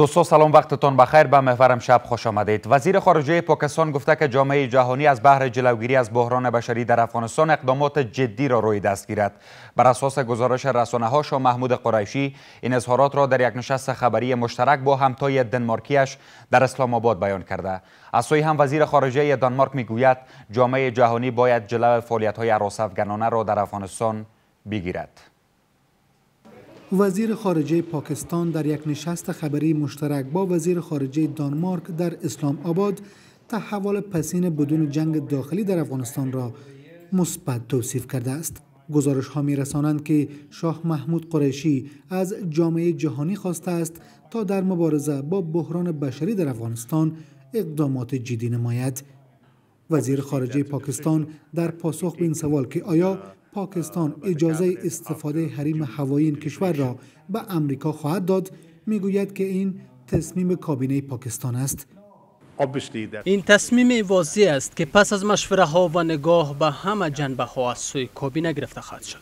دوستا سلام وقتتان بخیر به محورم شب خوش آمدید وزیر خارجه پاکستان گفته که جامعه جهانی از بحر جلوگیری از بحران بشری در افغانستان اقدامات جدی را روی دست گیرد بر اساس گزارش رسانه ها محمود قریشی این اظهارات را در یک نشست خبری مشترک با همتای دنمارکیش در اسلام آباد بیان کرده از سوی هم وزیر خارجه دانمارک میگوید جامعه جهانی باید جلو فعالیت های را در افغانستان بگیرد وزیر خارجه پاکستان در یک نشست خبری مشترک با وزیر خارجه دانمارک در اسلام آباد تحول پسین بدون جنگ داخلی در افغانستان را مثبت توصیف کرده است. گزارش ها می رسانند که شاه محمود قریشی از جامعه جهانی خواسته است تا در مبارزه با بحران بشری در افغانستان اقدامات جدی نماید. وزیر خارجه پاکستان در پاسخ به این سوال که آیا پاکستان اجازه استفاده حریم هوایی این کشور را به امریکا خواهد داد میگوید که این تصمیم کابینه پاکستان است این تصمیم واضح است که پس از مشوره ها و نگاه به همه جنبه ها از سوی کابینه گرفته خواهد شد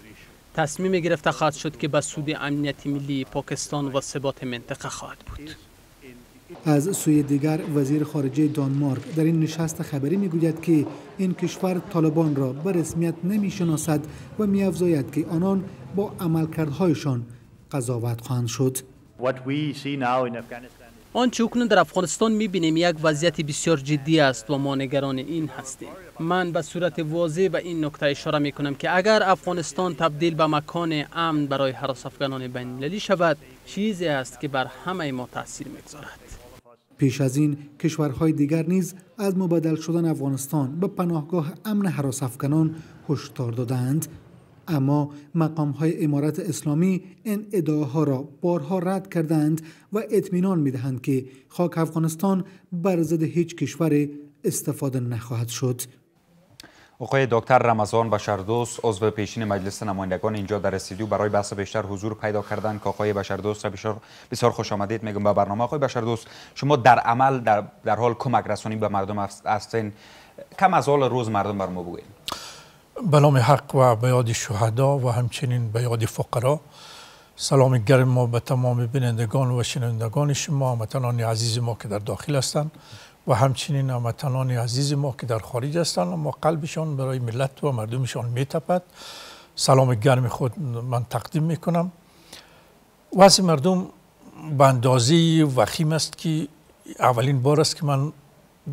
تصمیم گرفته خواهد شد که به سود امنیت ملی پاکستان و ثبات منطقه خواهد بود از سوی دیگر وزیر خارجه دانمارک در این نشست خبری میگوید که این کشور طالبان را به رسمیت نمیشناسد و میافزاید که آنان با عملکردهایشان قضاوت خواهند شد آن اکنون در افغانستان بینیم یک وضعیت بسیار جدی است و ما نگران این هستیم من به صورت واضح به این نکته اشاره می کنم که اگر افغانستان تبدیل به مکان امن برای حراس افغانان بین شود چیزی است که بر همه ما تاثیر گذارد. پیش از این کشورهای دیگر نیز از مبدل شدن افغانستان به پناهگاه امن حراس افکنان هشدار دادند اما مقام های امارت اسلامی این ادعاها را بارها رد کردند و اطمینان می دهند که خاک افغانستان بر ضد هیچ کشور استفاده نخواهد شد آقای دکتر رمضان بشردوست عضو پیشین مجلس نمایندگان اینجا در استودیو برای بحث بیشتر حضور پیدا کردن که آقای بشردوست را بسیار بسیار خوش آمدید میگم به برنامه آقای بشردوست شما در عمل در, در حال کمک رسانی به مردم هستین کم از حال روز مردم بر ما بگوین نام حق و به یاد شهدا و همچنین به یاد فقرا سلام گرم ما به تمام بینندگان و شنوندگان شما هموطنان عزیز ما که در داخل هستند و همچنین امتنان عزیز ما که در خارج هستند ما قلبشان برای ملت و مردمشان میتپد سلام گرم خود من تقدیم میکنم وضع مردم به اندازه وخیم است که اولین بار است که من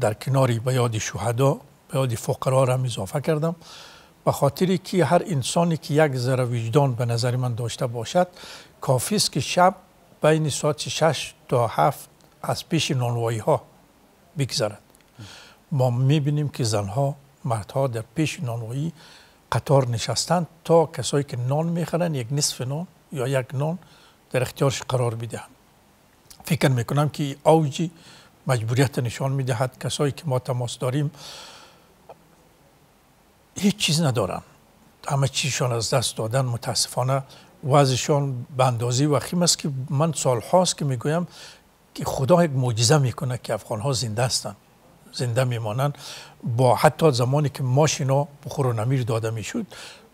در کناری به یاد شهدا به یاد فقرا را هم اضافه کردم به خاطر که هر انسانی که یک ذره وجدان به نظر من داشته باشد کافی است که شب بین ساعت 6 تا 7 از پیش نانوایی ها بگذارد ما میبینیم که زنها مردها در پیش نانوایی قطار نشستند تا کسایی که نان میخرن یک نصف نان یا یک نان در اختیارش قرار بده. فکر میکنم که اوجی مجبوریت نشان میدهد کسایی که ما تماس داریم هیچ چیز ندارن همه چیزشان از دست دادن متاسفانه وضعشان به اندازه وخیم است که من سالهاست که میگویم که خدا یک معجزه میکنه که افغان ها زنده هستند زنده میمانند با حتی زمانی که ماش اینا بخور و داده میشد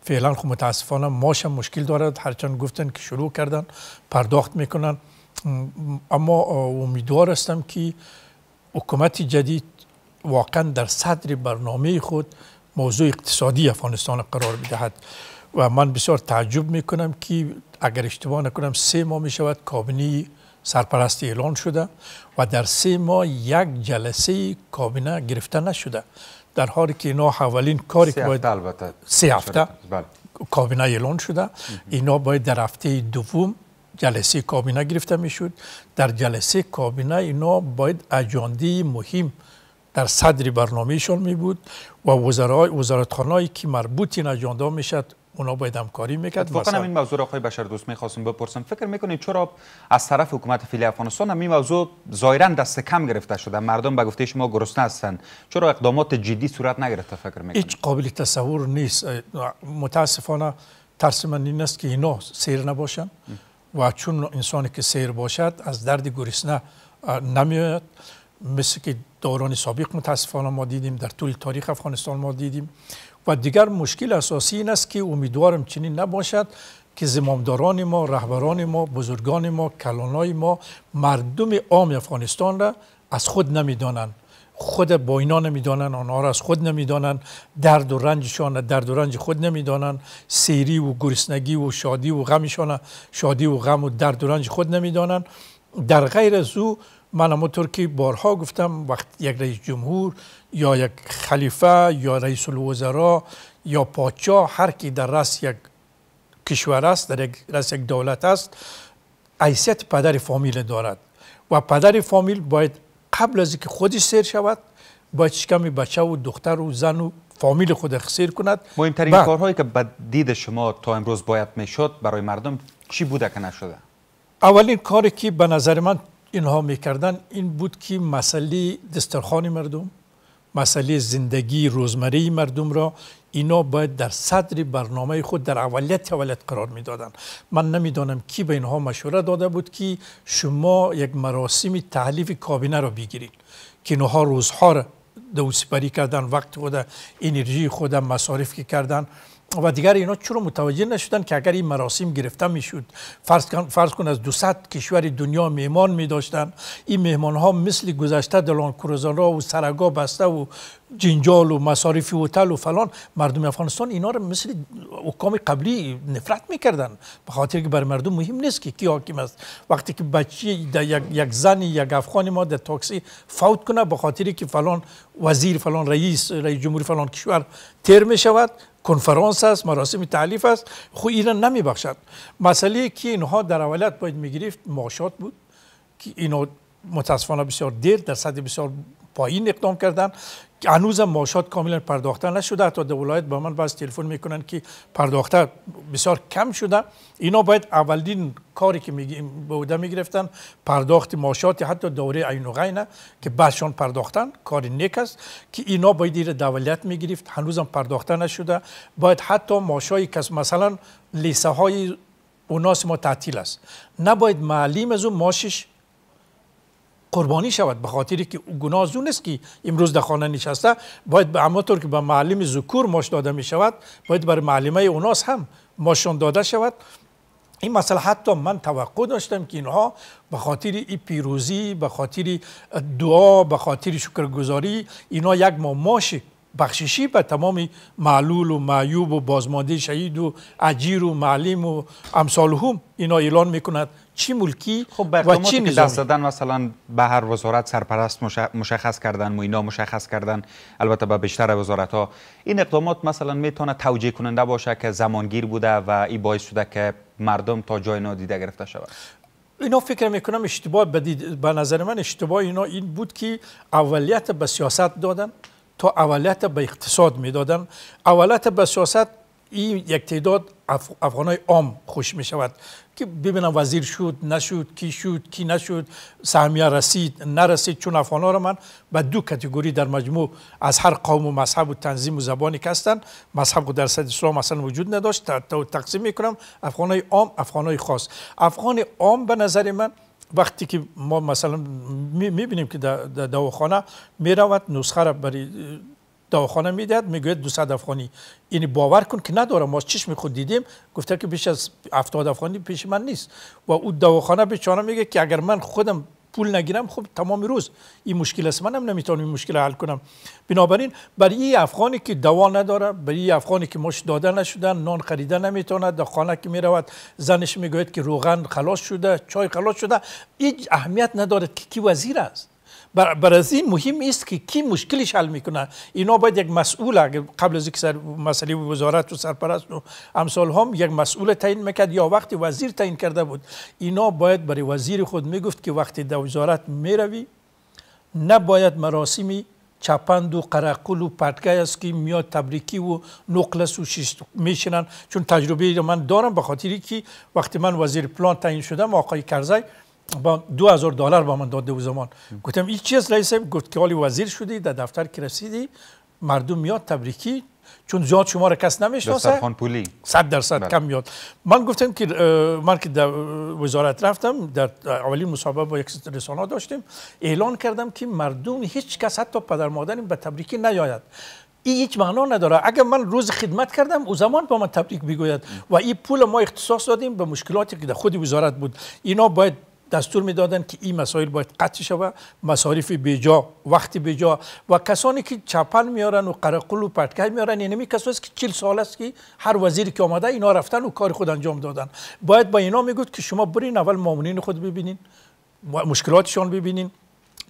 فعلا خب متاسفانه ماش هم مشکل دارد هرچند گفتن که شروع کردن پرداخت میکنن اما امیدوار هستم که حکومت جدید واقعا در صدر برنامه خود موضوع اقتصادی افغانستان قرار بدهد و من بسیار تعجب میکنم که اگر اشتباه نکنم سه ماه میشود کابینه سرپرستی اعلان شده و در سه ماه یک جلسه کابینه گرفته نشده در حالی که اینا اولین کاری که باید البته سه هفته بله. کابینه اعلان شده اینا باید در هفته دوم جلسه کابینه گرفته میشد در جلسه کابینه اینا باید اجانده مهم در صدر برنامهشان می بود و وزارت وزارتخانهایی که مربوط این اجانده میشد اونا باید همکاری میکرد واقعا خب، مثلا... این موضوع را آقای دوست میخواستم بپرسم فکر میکنید چرا از طرف حکومت فیلی افغانستان هم این موضوع ظاهرا دست کم گرفته شده مردم به گفته شما گرسنه هستند چرا اقدامات جدی صورت نگرفته فکر میکنید هیچ قابل تصور نیست متاسفانه ترس من این است که اینا سیر نباشن و چون انسانی که سیر باشد از درد گرسنه نمیاد مثل که دوران سابق متاسفانه ما دیدیم در طول تاریخ افغانستان ما دیدیم و دیگر مشکل اساسی این است که امیدوارم چنین نباشد که زمامداران ما، رهبران ما، بزرگان ما، کلانای ما مردم عام افغانستان را از خود نمیدانند خود با اینا نمیدانند، آنها را از خود نمیدانند درد و رنجشان درد و رنج خود نمیدانند سیری و گرسنگی و شادی و غمشان شادی و غم و درد و رنج خود نمیدانند در غیر از او من همونطور که بارها گفتم وقت یک رئیس جمهور یا یک خلیفه یا رئیس الوزراء یا پادشاه هر کی در رس یک کشور است در یک یک دولت است حیثیت پدر فامیل دارد و پدر فامیل باید قبل از که خودش سیر شود باید شکم بچه و دختر و زن و فامیل خود سیر کند مهمترین کارهایی که به دید شما تا امروز باید میشد برای مردم چی بوده که نشده اولین کاری که به نظر من اینها میکردن این بود که مسئله دسترخان مردم مسئله زندگی روزمره مردم را اینا باید در صدر برنامه خود در اولیت اولیت قرار میدادند من نمیدانم کی به اینها مشوره داده بود که شما یک مراسم تحلیف کابینه را بگیرید که اینها روزها را دو کردن وقت خود انرژی خود مصارف که کردن و دیگر اینا چرا متوجه نشدن که اگر این مراسم گرفته میشد فرض کن فرض کن از 200 کشور دنیا مهمان می داشتن این مهمان ها مثل گذشته دلان را و سرگا بسته و جنجال و مصارف هتل و فلان مردم افغانستان اینا رو مثل حکام قبلی نفرت میکردن به خاطر که بر مردم مهم نیست که کی حاکم است وقتی که بچه یک, یک زن یک افغان ما در تاکسی فوت کنه به خاطر که فلان وزیر فلان رئیس رئیس جمهوری فلان کشور تر می شود کنفرانس است مراسم تعلیف است خو خب اینا نمیبخشد مسئله که اینها در اولت باید میگرفت معاشات بود که اینا متاسفانه بسیار دیر در صد بسیار پایین اقدام کردن هنوزم ماشات کاملا پرداخته نشده حتی در ولایت به من باز تلفن میکنن که پرداخته بسیار کم شده اینا باید اولین کاری که میگیم به میگرفتن پرداخت ماشات حتی دوره عین و غینه که بعدشان پرداختن کاری نیک است که اینا باید دیر دولت میگرفت هنوزم پرداخته نشده باید حتی ماشایی کس مثلا لیسه های اوناس ما تعطیل است نباید معلم از اون ماشش قربانی شود به خاطری که گناه از است که امروز در خانه نشسته باید به همانطور که به معلم ذکور ماش داده می شود باید بر معلمه اوناس هم ماشون داده شود این مسئله حتی من توقع داشتم که اینها به خاطر این پیروزی به خاطر دعا به خاطر شکرگزاری اینا یک ما ماشی بخششی به تمام معلول و معیوب و بازمانده شهید و عجیر و معلم و امثال هم اینا اعلان میکند چی ملکی خب و چی نظامی دست دادن مثلا به هر وزارت سرپرست مشخص کردن و اینا مشخص کردن البته به بیشتر وزارت ها این اقدامات مثلا میتونه توجیه کننده باشه که زمانگیر بوده و این باعث شده که مردم تا جای نادیده گرفته شود اینا فکر میکنم اشتباه به نظر من اشتباه اینا این بود که اولیت به سیاست دادن تو اولیت به اقتصاد میدادن اولیت به سیاست این یک تعداد افغانای عام خوش می شود که ببینم وزیر شد نشد کی شد کی نشد سهمیه رسید نرسید چون افغان را من به دو کتگوری در مجموع از هر قوم و مذهب و تنظیم و زبانی که هستن مذهب و درصد اسلام اصلا وجود نداشت تا تقسیم میکنم افغانای عام افغانای خاص افغان عام به نظر من وقتی که ما مثلا میبینیم که در دواخانه میرود نسخه را برای دواخانه میدهد میگوید 200 افغانی یعنی باور کن که نداره ما چشمی خود دیدیم گفته که بیش از 70 افغانی پیش من نیست و او دواخانه به میگه که اگر من خودم پول نگیرم خب تمام روز این مشکل است منم نمیتونم این مشکل حل کنم بنابراین برای این افغانی که دوا نداره برای این افغانی که مش داده نشده نان خریده نمیتونه در خانه که میرود زنش میگوید که روغن خلاص شده چای خلاص شده هیچ اهمیت ندارد که کی وزیر است بر از این مهم است که کی مشکلش حل میکنه اینا باید یک مسئول قبل از اینکه مسئله وزارت و سرپرست و هم یک مسئول تعیین میکرد یا وقتی وزیر تعیین کرده بود اینا باید برای وزیر خود میگفت که وقتی در وزارت میروی نباید مراسمی چپند و قرقل و پتگه است که میاد تبریکی و نقلس و شیست میشنن چون تجربه من دارم بخاطری که وقتی من وزیر پلان تعیین شدم آقای کرزی با دو هزار دلار با من داده بود زمان گفتم این چیز رئیس گفت که حالی وزیر شدی در دفتر که رسیدی مردم میاد تبریکی چون زیاد شما را کس نمیشناسه خان پولی 100 درصد بله. کم میاد من گفتم که من که در وزارت رفتم در اولین مصاحبه با یک رسانه داشتیم اعلان کردم که مردم هیچ کس حتی پدر مادرم به تبریکی نیاید این هیچ معنا نداره اگر من روز خدمت کردم او زمان با من تبریک بگوید و این پول ما اختصاص دادیم به مشکلاتی که در خود وزارت بود اینا باید دستور میدادن که این مسائل باید قطع شود مصارف بیجا وقت بیجا و کسانی که چپل میارن و قرقل و پتکه میارن یعنی می است که 40 سال است که هر وزیر که آمده اینا رفتن و کار خود انجام دادن باید با اینا میگفت که شما برین اول مامونین خود ببینین مشکلاتشان ببینین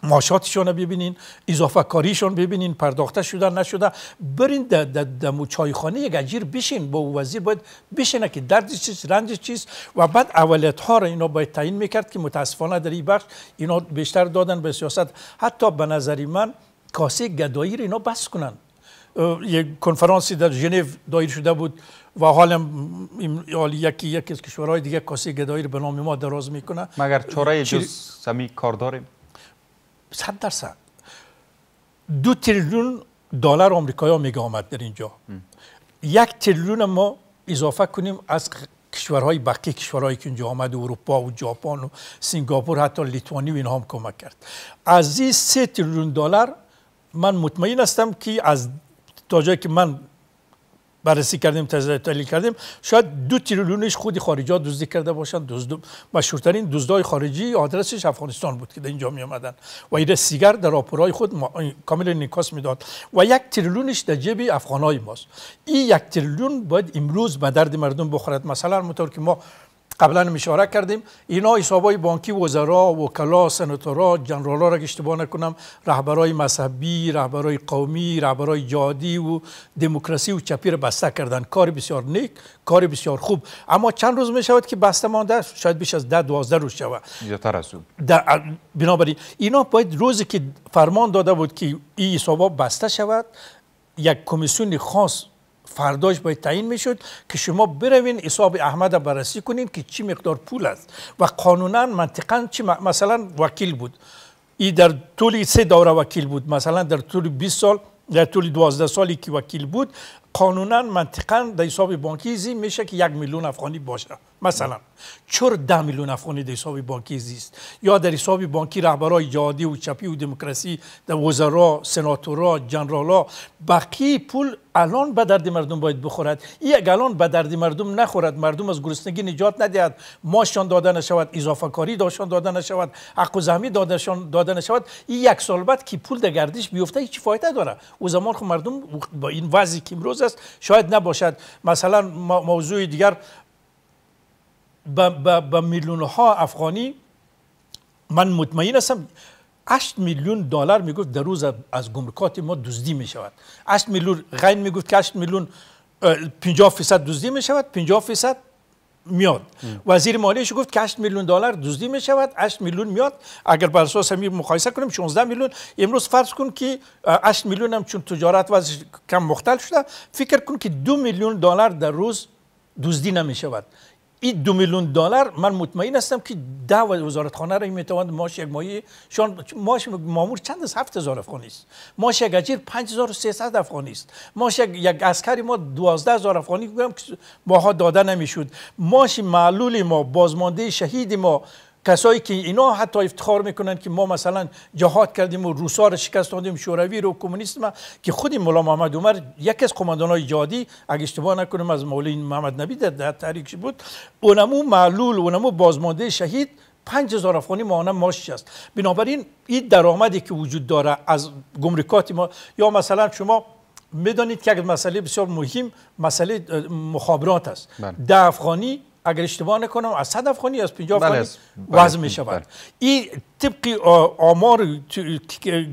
ماشاتشون رو ببینین اضافه کاریشون ببینین پرداخته شده نشده برین در دمو چایخانه یک اجیر بشین با وزیر باید بشینه که درد چیز رنج چیز و بعد اولیت ها رو اینا باید تعیین میکرد که متاسفانه در این بخش اینا بیشتر دادن به سیاست حتی به نظری من کاسه گدایی رو اینا بس کنن یک کنفرانسی در ژنو دایر شده بود و حالا یکی یکی از کشورهای دیگه کاسه گدایی رو به نام ما دراز میکنه مگر چاره جز سمی کار داریم صد درصد دو تریلیون دلار آمریکایی میگه آمد در اینجا یک تریلیون ما اضافه کنیم از کشورهای بقیه کشورهایی که اینجا آمد اروپا و ژاپن و سنگاپور حتی لیتوانی و اینها هم کمک کرد از این سه تریلیون دلار من مطمئن هستم که از تا جایی که من بررسی کردیم تحلیل کردیم شاید دو تریلیونش خودی خارجی دزدی کرده باشند دزد مشهورترین دزدای خارجی آدرسش افغانستان بود که در اینجا می آمدن و این سیگر در آپورای خود کامل نیکاس میداد و یک تریلیونش در جیب افغانای ماست این یک تریلیون باید امروز به درد مردم بخورد مثلا مطور که ما قبلا اشاره کردیم اینا های بانکی وزرا وکلا جنرال ها را اشتباه نکنم رهبرای مذهبی رهبرای قومی رهبرای جادی و دموکراسی و چپی را بسته کردن کار بسیار نیک کار بسیار خوب اما چند روز می شود که بسته مانده شاید بیش از 10 12 روز شود بیشتر از بنابراین اینا باید روزی که فرمان داده بود که این حساب بسته شود یک کمیسیون خاص فرداش باید تعیین میشد که شما بروین حساب احمد بررسی کنین که چی مقدار پول است و قانونا منطقا چی مثلا وکیل بود ای در طول سه دوره وکیل بود مثلا در طول 20 سال در طول 12 سالی که وکیل بود قانونا منطقا در حساب بانکی زی میشه که یک میلیون افغانی باشه مثلا چور ده میلیون افغانی در حساب بانکی زیست یا در حساب بانکی رهبرای جهادی و چپی و دموکراسی در وزرا سناتورا جنرالا بقیه پول الان به درد مردم باید بخورد ای اگر الان به درد مردم نخورد مردم از گرسنگی نجات ندهد ماشان داده نشود اضافه کاری داشتن داده نشود حق و دادشان داده نشود این یک سال بعد که پول در گردش بیفته هیچ فایده داره او زمان خود مردم با این وضعی که امروز است شاید نباشد مثلا موضوع دیگر به میلیون ها افغانی من مطمئن هستم 8 میلیون دلار میگفت در روز از گمرکات ما دزدی می شود 8 میلیون غین میگفت که 8 میلیون 50 فیصد دزدی می شود 50 فیصد میاد وزیر مالیش گفت که 8 میلیون دلار دزدی می شود 8 میلیون میاد اگر بر اساس همین مقایسه کنیم 16 میلیون امروز فرض کن که 8 میلیون هم چون تجارت و کم مختل شده فکر کن که 2 میلیون دلار در روز دزدی نمی شود این دو میلیون دلار من مطمئن هستم که ده وزارت خانه را میتواند ماش یک ماهی شان ماش مامور چند هفت 7000 افغانی است ماش یک اجیر 5300 افغانی است ماش یک اسکری ما هزار افغانی که ماها داده نمیشود ماش معلول ما بازمانده شهید ما کسایی که اینا حتی افتخار میکنن که ما مثلا جهاد کردیم و روسا رو شکست دادیم شوروی رو کمونیسم که خود مولا محمد عمر یک از قماندانای جهادی اگه اشتباه نکنم از مولین محمد نبی در تحریک بود اونمو معلول اونمو بازمانده شهید 5000 افغانی ماهانه ماش است بنابراین این درآمدی که وجود داره از گمرکات ما یا مثلا شما میدانید که یک مسئله بسیار مهم مسئله مخابرات است بله. ده افغانی اگر اشتباه نکنم از صد افغانی از 50 افغانی بله، بله، وضع می شود بله. این طبق آمار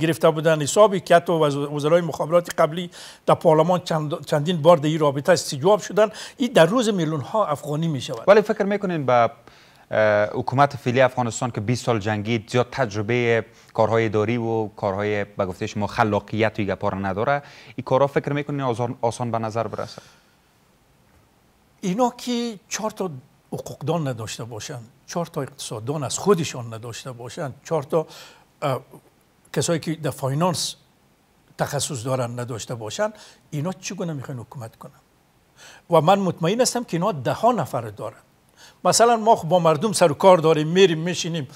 گرفته بودن حسابی که حتی وزرای مخابرات قبلی در پارلمان چند، چندین بار در این رابطه استجواب شدن این در روز میلیون ها افغانی می شود ولی فکر میکنین به حکومت فعلی افغانستان که 20 سال جنگی زیاد تجربه کارهای داری و کارهای به گفته شما خلاقیت و گپار نداره این کارها فکر میکنین آسان به نظر برسه اینا که چهار تا حقوقدان نداشته باشند چهار تا اقتصاددان از خودشان نداشته باشند چهار تا کسایی که در فاینانس تخصص دارن نداشته باشند اینا چگونه میخواین حکومت کنن و من مطمئن هستم که اینا ده ها نفر دارن مثلا ما خب با مردم سر و کار داریم میریم میشینیم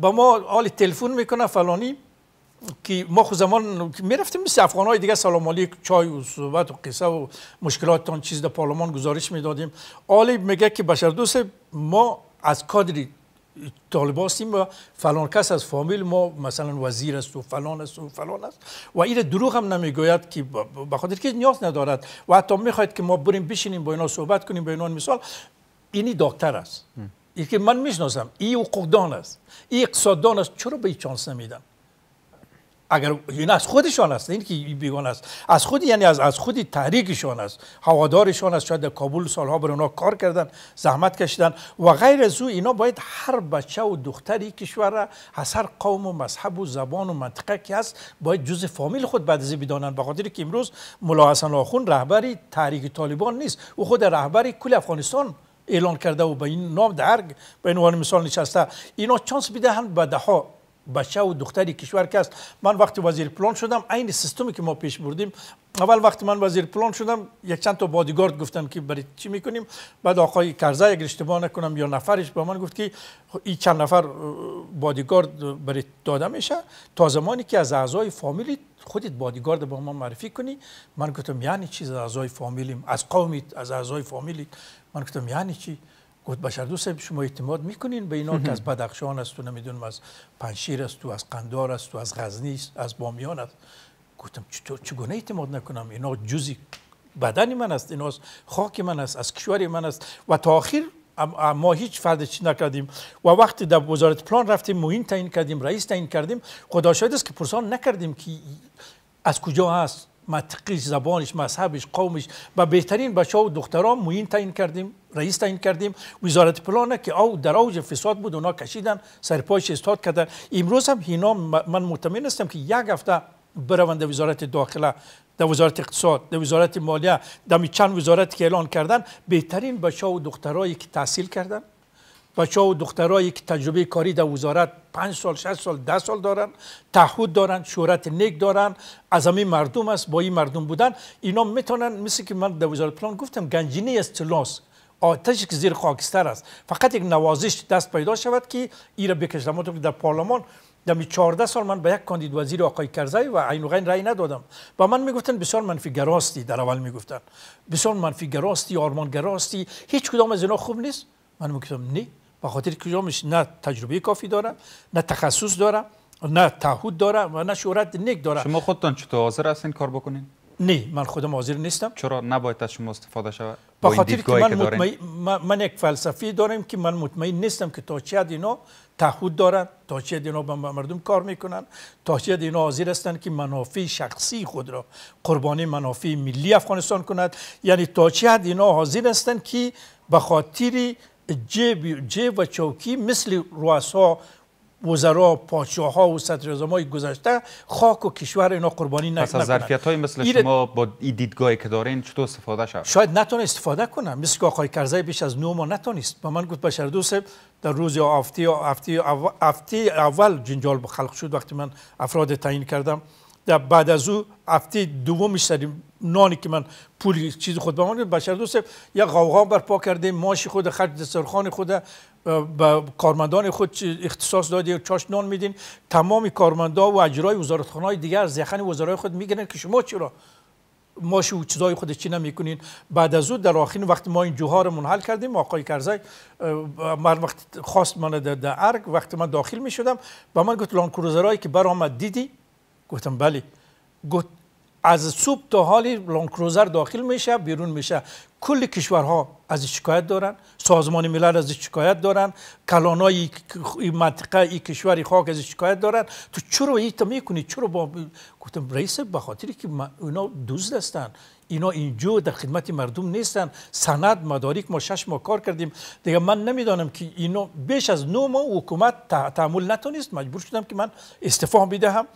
با ما حال تلفن میکنه فلانی که ما خود زمان میرفتیم مثل افغان های دیگه سلام علیک چای و صحبت و قصه و مشکلاتتان چیز در پارلمان گزارش میدادیم عالی میگه که بشر دوست ما از کادری طالب هستیم و فلان کس از فامیل ما مثلا وزیر است و فلان است و فلان است و این دروغ هم نمیگوید که بخاطر که نیاز ندارد و حتی میخواید که ما بریم بشینیم با اینا صحبت کنیم با اینا مثال اینی دکتر است این من میشناسم این حقوقدان است این اقتصاددان است چرا به چانس نمیدن اگر این یعنی از خودشان است این که بیگان است از خود یعنی از از خودی تحریکشان است هوادارشان است شاید در کابل سالها بر اونا کار کردن زحمت کشیدن و غیر از او اینا باید هر بچه و دختری کشور را از هر قوم و مذهب و زبان و منطقه که هست باید جز فامیل خود بعد از بدانند به خاطر که امروز ملا حسن آخون رهبری تحریک طالبان نیست او خود رهبری کل افغانستان اعلان کرده و به این نام درگ به عنوان مثال نشسته اینا چانس بدهند به دهها بچه و دختری کشور که است من وقتی وزیر پلان شدم عین سیستمی که ما پیش بردیم اول وقتی من وزیر پلان شدم یک چند تا بادیگارد گفتن که برای چی میکنیم بعد آقای کرزه اگر اشتباه نکنم یا نفرش با من گفت که این چند نفر بادیگارد برای داده میشه تا زمانی که از اعضای فامیلی خودت بادیگارد با ما معرفی کنی من گفتم یعنی چیز از اعضای فامیلیم از قومیت از اعضای فامیلی من گفتم یعنی چی بود بشر دوست شما اعتماد میکنین به اینا که از بدخشان است و نمیدونم از پنشیر است و از قندار است و از غزنی است از بامیان است گفتم چگونه اعتماد نکنم اینا جزی بدن من است اینا خاک من است از کشور من است و تا آخر ما هیچ فرد چی نکردیم و وقتی در وزارت پلان رفتیم موین تعیین کردیم رئیس تعیین کردیم خدا شاید است که پرسان نکردیم که از کجا هست منطقیش زبانش مذهبش قومش و بهترین بچه و دختران موین تعیین کردیم رئیس تعیین کردیم وزارت پلانه که او در اوج فساد بود اونا کشیدن سرپایش استاد کردن امروز هم هینا من مطمئن هستم که یک هفته بروند وزارت داخله در وزارت اقتصاد در وزارت مالیه در چند وزارت که اعلان کردن بهترین بچه و دخترایی که تحصیل کردن بچه و دخترایی که تجربه کاری در وزارت 5 سال 6 سال 10 سال دارن تعهد دارن شهرت نیک دارن از همین مردم است با این مردم بودن اینا میتونن مثل که من در وزارت پلان گفتم گنجینه از تلاس آتش که زیر خاکستر است فقط یک نوازش دست پیدا شود که ای را بکشد در پارلمان در 14 سال من به یک کاندید وزیر آقای کرزای و عین غین رأی ندادم و من میگفتن بسیار منفی گراستی در اول میگفتن بسیار منفی گراستی آرمان گراستی هیچ کدام از اینا خوب نیست من میگفتم نه به خاطر کجامش نه تجربه کافی دارم نه تخصص دارم نه تعهد دارم و نه شورت نیک دارم شما خودتان چطور حاضر هستین کار بکنین نه من خودم حاضر نیستم چرا نباید از شما استفاده شود به خاطر که من مطمئن من یک فلسفی دارم که من مطمئن نیستم که تا چه حد اینا تعهد دارن تا چه حد اینا به مردم کار میکنن تا چه حد اینا حاضر هستند که منافع شخصی خود را قربانی منافع ملی افغانستان کند یعنی تا چه حد اینا حاضر هستند که به خاطر جیب جیب و چوکی مثل رؤسا وزرا پادشاه ها و صدر های گذشته خاک و کشور اینا قربانی نکنند پس از ظرفیت های مثل شما با این دیدگاهی که دارین چطور استفاده شد شاید نتونه استفاده کنه مثل که آقای کرزی بیش از نو ما نتونست با من گفت بشر دوست در روز افتی, افتی اول جنجال خلق شد وقتی من افراد تعیین کردم بعد از او هفته دومش سری نانی که من پول چیز خود به من بشر دوست یک بر برپا کرده ماشی خود خرج دسترخان خود به کارمندان خود اختصاص داده چاش نان میدین تمام کارمندا و اجرای وزارتخانه دیگر از یخن خود میگن که شما چرا ماشی و چیزای خود چی نمیکنین بعد از او در آخرین وقت ما این جوهارمون منحل کردیم آقای کرزای مر وقت خواست من در ارگ وقتی من داخل میشدم و من گفت لان که برآمد دیدی گفتم بله گفت از صبح تا حالی لانگ کروزر داخل میشه بیرون میشه کل کشورها از شکایت دارن سازمان ملل از شکایت دارن کلانای ای منطقه ای کشور خاک از شکایت دارن تو چرا این تا میکنی چرا با گفتم رئیس به خاطری که اونا دوست هستن اینا اینجا در خدمت مردم نیستن سند مدارک ما شش ما کار کردیم دیگه من نمیدانم که اینا بیش از نو ما حکومت تحمل نتونست مجبور شدم که من استفاهم بدهم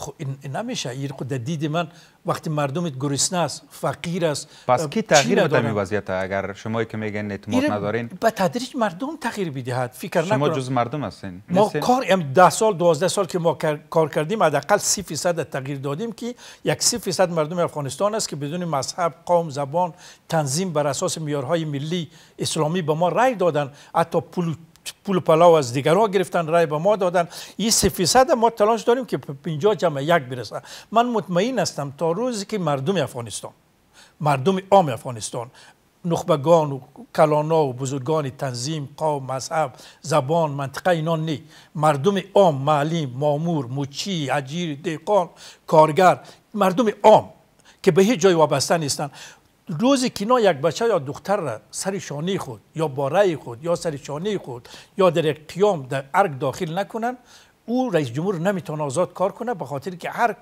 خو این نمیشه این خود دید من وقتی مردمت گرسنه است فقیر است پس کی تغییر بده می وضعیت اگر شما که میگن اعتماد ندارین به تدریج مردم تغییر بدهد فکر شما جز مردم هستین ما کار ام 10 سال 12 سال که ما کار کردیم حداقل 30 درصد تغییر دادیم که یک 30 درصد مردم افغانستان است که بدون مذهب قوم زبان تنظیم بر اساس معیارهای ملی اسلامی به ما رای دادن حتی پول پول پلاو از دیگرها گرفتن رای به ما دادن این سه فیصد ما تلاش داریم که 50 جمع یک برسه من مطمئن هستم تا روزی که مردم افغانستان مردم عام افغانستان نخبگان و کلانا و بزرگان تنظیم قوم مذهب زبان منطقه اینا نی مردم عام معلم مامور مچی اجیر دیقان کارگر مردم عام که به هیچ جای وابسته نیستن روزی که نه یک بچه یا دختر را سر خود یا باره خود یا سر شانه خود یا در قیام در ارگ داخل نکنن او رئیس جمهور نمیتونه آزاد کار کنه به خاطر که هر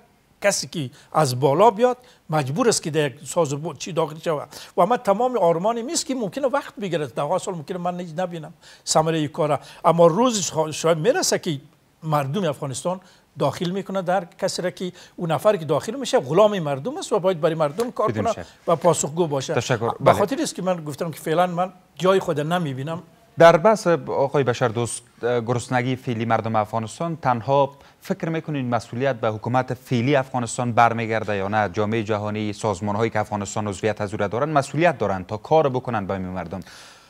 کسی که از بالا بیاد مجبور است که در ساز و چی داخل شود و من تمام آرمانی میست که ممکنه وقت بگیرد ده سال ممکنه من نبینم ثمره کاره اما روز شاید میرسه که مردم افغانستان داخل میکنه در کسی را که اون نفر که داخل میشه غلام مردم است و باید برای مردم کار کنه و پاسخگو باشه تشکر. به بله. خاطر است که من گفتم که فعلا من جای خود نمیبینم در بحث آقای بشر دوست گرسنگی فعلی مردم افغانستان تنها فکر میکنین مسئولیت به حکومت فعلی افغانستان برمیگرده یا نه جامعه جهانی سازمان هایی که افغانستان عضویت حضور دارن مسئولیت دارن تا کار بکنن این مردم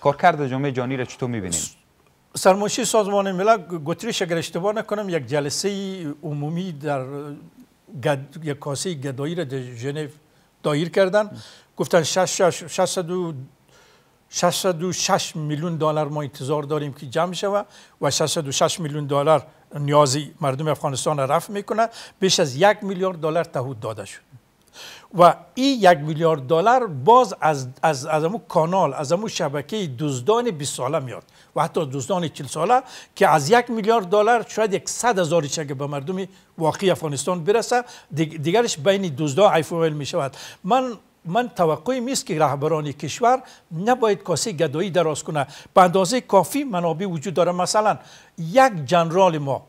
کارکرد جامعه جهانی را چطور میبینین سرموشی سازمان ملل گتریش اگر اشتباه نکنم یک جلسه عمومی در یک کاسه گدایی را در ژنو دایر کردن گفتن 606 میلیون دلار ما انتظار داریم که جمع شود و 606 میلیون دلار نیازی مردم افغانستان را رفع میکنه بیش از یک میلیارد دلار تهود داده شد و این یک میلیارد دلار باز از از از امو کانال از امو شبکه دوزدان 20 ساله میاد و حتی دوزدان 40 ساله که از یک میلیارد دلار شاید 100 هزار چگه به مردم واقعی افغانستان برسه دیگرش بین دزدا ایفویل می شود من من توقعی میست که رهبران کشور نباید کاسه گدایی دراز کنه به اندازه کافی منابع وجود داره مثلا یک جنرال ما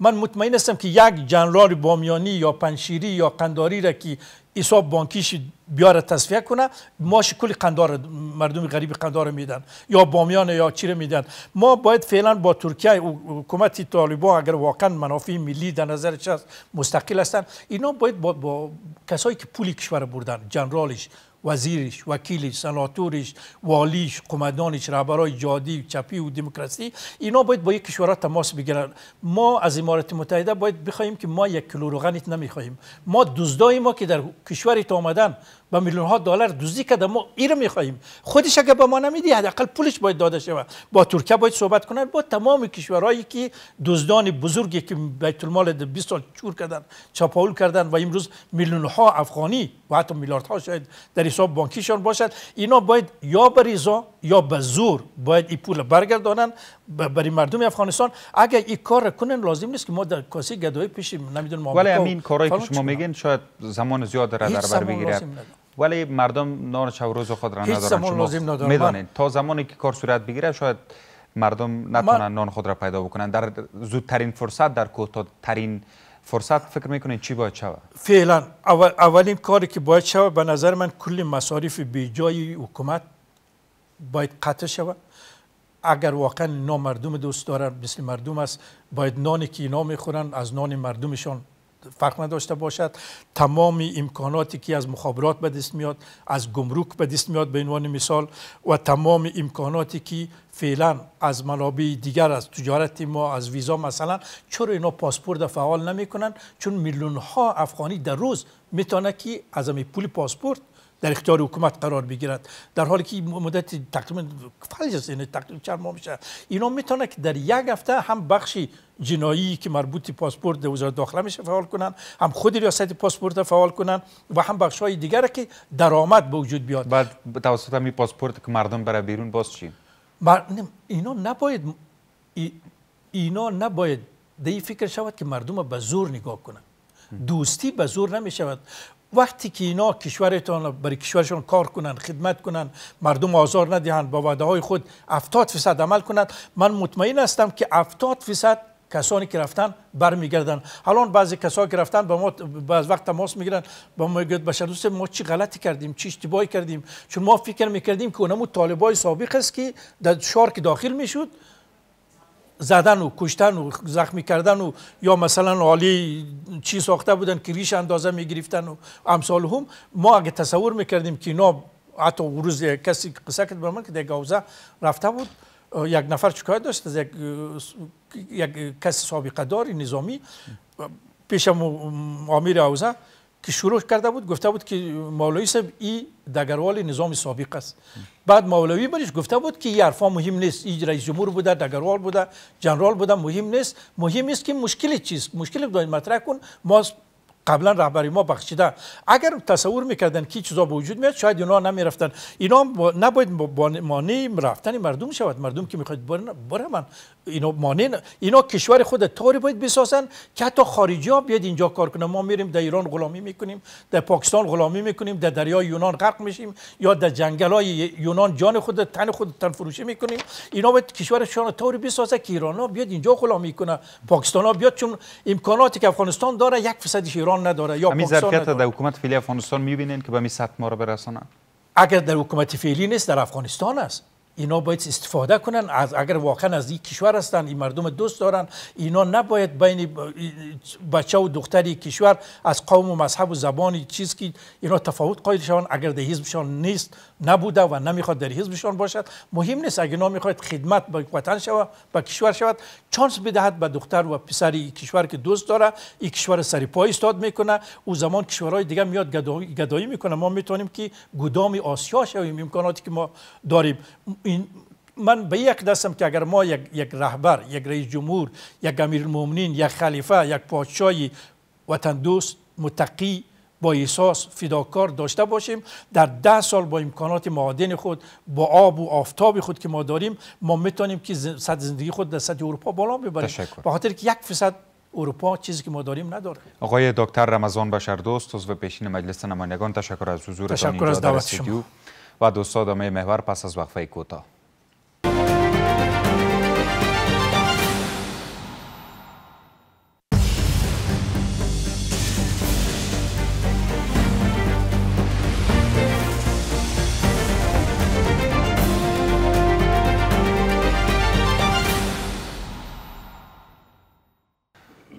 من مطمئن هستم که یک جنرال بامیانی یا پنشیری یا قنداری را که حساب بانکیش بیاره تصفیه کنه ماش کل قندار مردم غریب قندار میدن یا بامیان یا چیره میدن ما باید فعلا با ترکیه حکومت طالبان اگر واقعا منافع ملی در نظر چه مستقل هستن اینا باید با, با کسایی که پول کشور بردن جنرالش وزیرش وکیلش سناتورش والیش قمدانش رهبرای جادی چپی و دموکراسی اینا باید با یک کشورها تماس بگیرن ما از امارات متحده باید بخوایم که ما یک کلوروغنیت نمیخواهیم. ما دزدای ما که در کشوری تا آمدن و میلیون ها دلار دزدی کرده ما ایر می میخواهیم خودش اگه به ما نمیدی حداقل پولش باید داده شود با ترکیه باید صحبت کنه با تمام کشورهایی که دزدان بزرگی که بیت المال 20 سال چور کردن چاپاول کردن و امروز میلیون ها افغانی و حتی ها شاید در حساب بانکیشان باشد اینا باید یا به رضا یا به زور باید این پول برگردانن برای مردم افغانستان اگر این کار کنن لازم نیست که ما در کاسه گدایی پیش نمیدونم ولی همین کارهایی که شما میگین شاید زمان زیاد را در بگیره ولی مردم نان شب روز خود را ندارن شما لازم تا زمانی که کار صورت بگیره شاید مردم نتونن نان خود را پیدا بکنن در زودترین فرصت در ترین فرصت فکر میکنین چی باید شود فعلا اول اولین کاری که باید شود به نظر من کل مصارف بیجای حکومت باید قطع شود اگر واقعا اینا مردم دوست دارن مثل مردم است باید نانی که اینا میخورن از نان مردمشان فرق نداشته باشد تمام امکاناتی که از مخابرات به دست میاد از گمرک به دست میاد به عنوان مثال و تمام امکاناتی که فعلا از منابع دیگر از تجارت ما از ویزا مثلا چرا اینا پاسپورت فعال نمیکنن چون میلیون ها افغانی در روز میتونه که از پول پاسپورت در اختیار حکومت قرار بگیرد در حالی که مدت تقریبا فلج است این یعنی تقریبا چند ماه میشه اینا میتونه که در یک هفته هم بخش جنایی که مربوط پاسپورت وزارت داخله میشه فعال کنند هم خود ریاست پاسپورت فعال کنند و هم بخش های دیگر که درآمد به وجود بیاد بعد توسط می پاسپورت که مردم برای بیرون باز چی اینا نباید ای اینا نباید دی فکر شود که مردم به زور نگاه کنند دوستی به زور نمی شود وقتی که اینا کشورتان برای کشورشان کار کنند خدمت کنند مردم آزار ندهند با وعده های خود 70 فیصد عمل کنند من مطمئن هستم که 70 فیصد کسانی که رفتن برمیگردن الان بعضی کسانی که رفتن به ما بعض وقت تماس میگیرن با ما میگه بشر دوست ما چی غلطی کردیم چی اشتباهی کردیم چون ما فکر میکردیم که اونمو طالبای سابق است که در شارک داخل میشد زدن و کشتن و زخمی کردن و یا مثلا عالی چی ساخته بودن که ریش اندازه گرفتن و امثال هم ما اگه تصور میکردیم که اینا حتی روز کسی قصه کرد به که در گوزه رفته بود یک نفر چکایت داشت از یک, یک کسی سابقه داری نظامی پیش امیر اوزه که شروع کرده بود گفته بود که مولوی صاحب ای دگروال نظام سابق است بعد مولوی برش گفته بود که این مهم نیست این رئیس جمهور بوده دگروال بوده جنرال بوده مهم نیست مهم است که مشکل چیست مشکل بدای مطرح کن ما قبلا رهبری ما بخشیدن اگر تصور میکردن که چیزا به وجود میاد شاید اونا نمیرفتن اینا نباید با مانع رفتن مردم شود مردم که میخواد بره من اینا مانع اینا کشور خود طوری باید بسازن که حتی خارجی ها بیاد اینجا کار کنه ما میریم در ایران غلامی میکنیم در پاکستان غلامی میکنیم در دریای یونان غرق میشیم یا در جنگل های یونان جان خود تن خود تن فروشی میکنیم اینا باید کشورشان طوری بسازه که ایران ها بیاد اینجا غلامی کنه پاکستان ها بیاد چون امکاناتی که افغانستان داره یک فیصدش ایران افغانستان نداره یا پاکستان ظرفیت در حکومت فعلی افغانستان میبینین که به می سطح ما رو برسانن اگر در حکومت فعلی نیست در افغانستان است اینا باید استفاده کنن از اگر واقعا از این کشور هستن این مردم دوست دارن اینا نباید بین بچه و دختری کشور از قوم و مذهب و زبان چیز که اینا تفاوت قائل شون اگر ده حزبشان نیست نبوده و نمیخواد در حزبشان باشد مهم نیست اگه نمیخواد خدمت به وطن شود به کشور شود چانس بدهد به دختر و پسری کشور که دوست داره این کشور سری پای استاد میکنه او زمان کشورهای دیگه میاد گدایی, میکنه ما میتونیم که گودام آسیا شویم امکاناتی که ما داریم من به یک دستم که اگر ما یک, یک رهبر یک رئیس جمهور یک امیر یک خلیفه یک پادشاهی وطن دوست متقی با احساس فداکار داشته باشیم در ده سال با امکانات معادن خود با آب و آفتاب خود که ما داریم ما میتونیم که سطح زندگی خود در سطح اروپا بالا ببریم به خاطر که یک فیصد اروپا چیزی که ما داریم نداره آقای دکتر رمضان بشردوست و پیشین مجلس نمایندگان تشکر از حضورتان اینجا در و دوستا دامه محور پس از وقفه کوتاه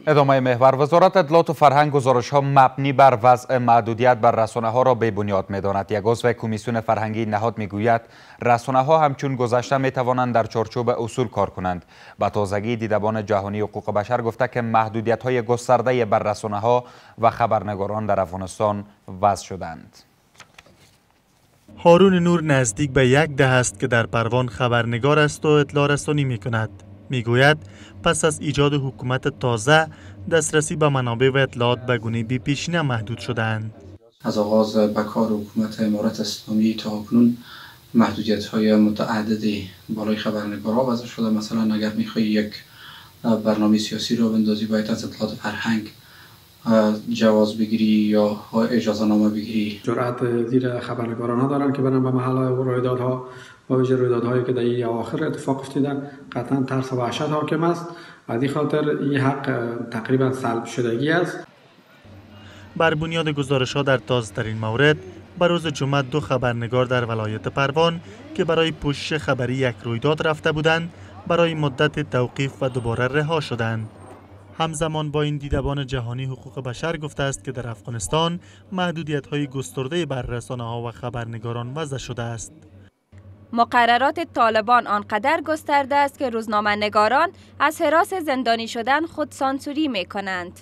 ادامه محور وزارت اطلاعات و فرهنگ گزارش ها مبنی بر وضع محدودیت بر رسانه ها را به بنیاد می داند یک عضو کمیسیون فرهنگی نهاد می گوید رسانه ها همچون گذشته می توانند در چارچوب اصول کار کنند با تازگی دیدبان جهانی حقوق بشر گفته که محدودیت های گسترده بر رسانه ها و خبرنگاران در افغانستان وضع شدند هارون نور نزدیک به یک ده است که در پروان خبرنگار است و اطلاع رسانی می کند می گوید پس از ایجاد حکومت تازه دسترسی به منابع و اطلاعات به گونه بی پیشینه محدود شدند از آغاز به کار حکومت امارت اسلامی تا اکنون محدودیت های متعددی برای خبرنگارا وضع شده مثلا اگر میخوای یک برنامه سیاسی رو بندازی باید از اطلاعات فرهنگ جواز بگیری یا اجازه نامه بگیری جرأت زیر خبرنگارا ندارن که برن به محل رویدادها و ویژه رویدادهایی که در این اواخر اتفاق افتیدن قطعا ترس و وحشت حاکم است از این خاطر این حق تقریبا سلب شدگی است بر بنیاد گزارش ها در تازترین مورد بر روز جمعه دو خبرنگار در ولایت پروان که برای پوشش خبری یک رویداد رفته بودند برای مدت توقیف و دوباره رها شدند همزمان با این دیدبان جهانی حقوق بشر گفته است که در افغانستان محدودیت های گسترده بر رسانه ها و خبرنگاران وضع شده است مقررات طالبان آنقدر گسترده است که نگاران از حراس زندانی شدن خود سانسوری می کنند.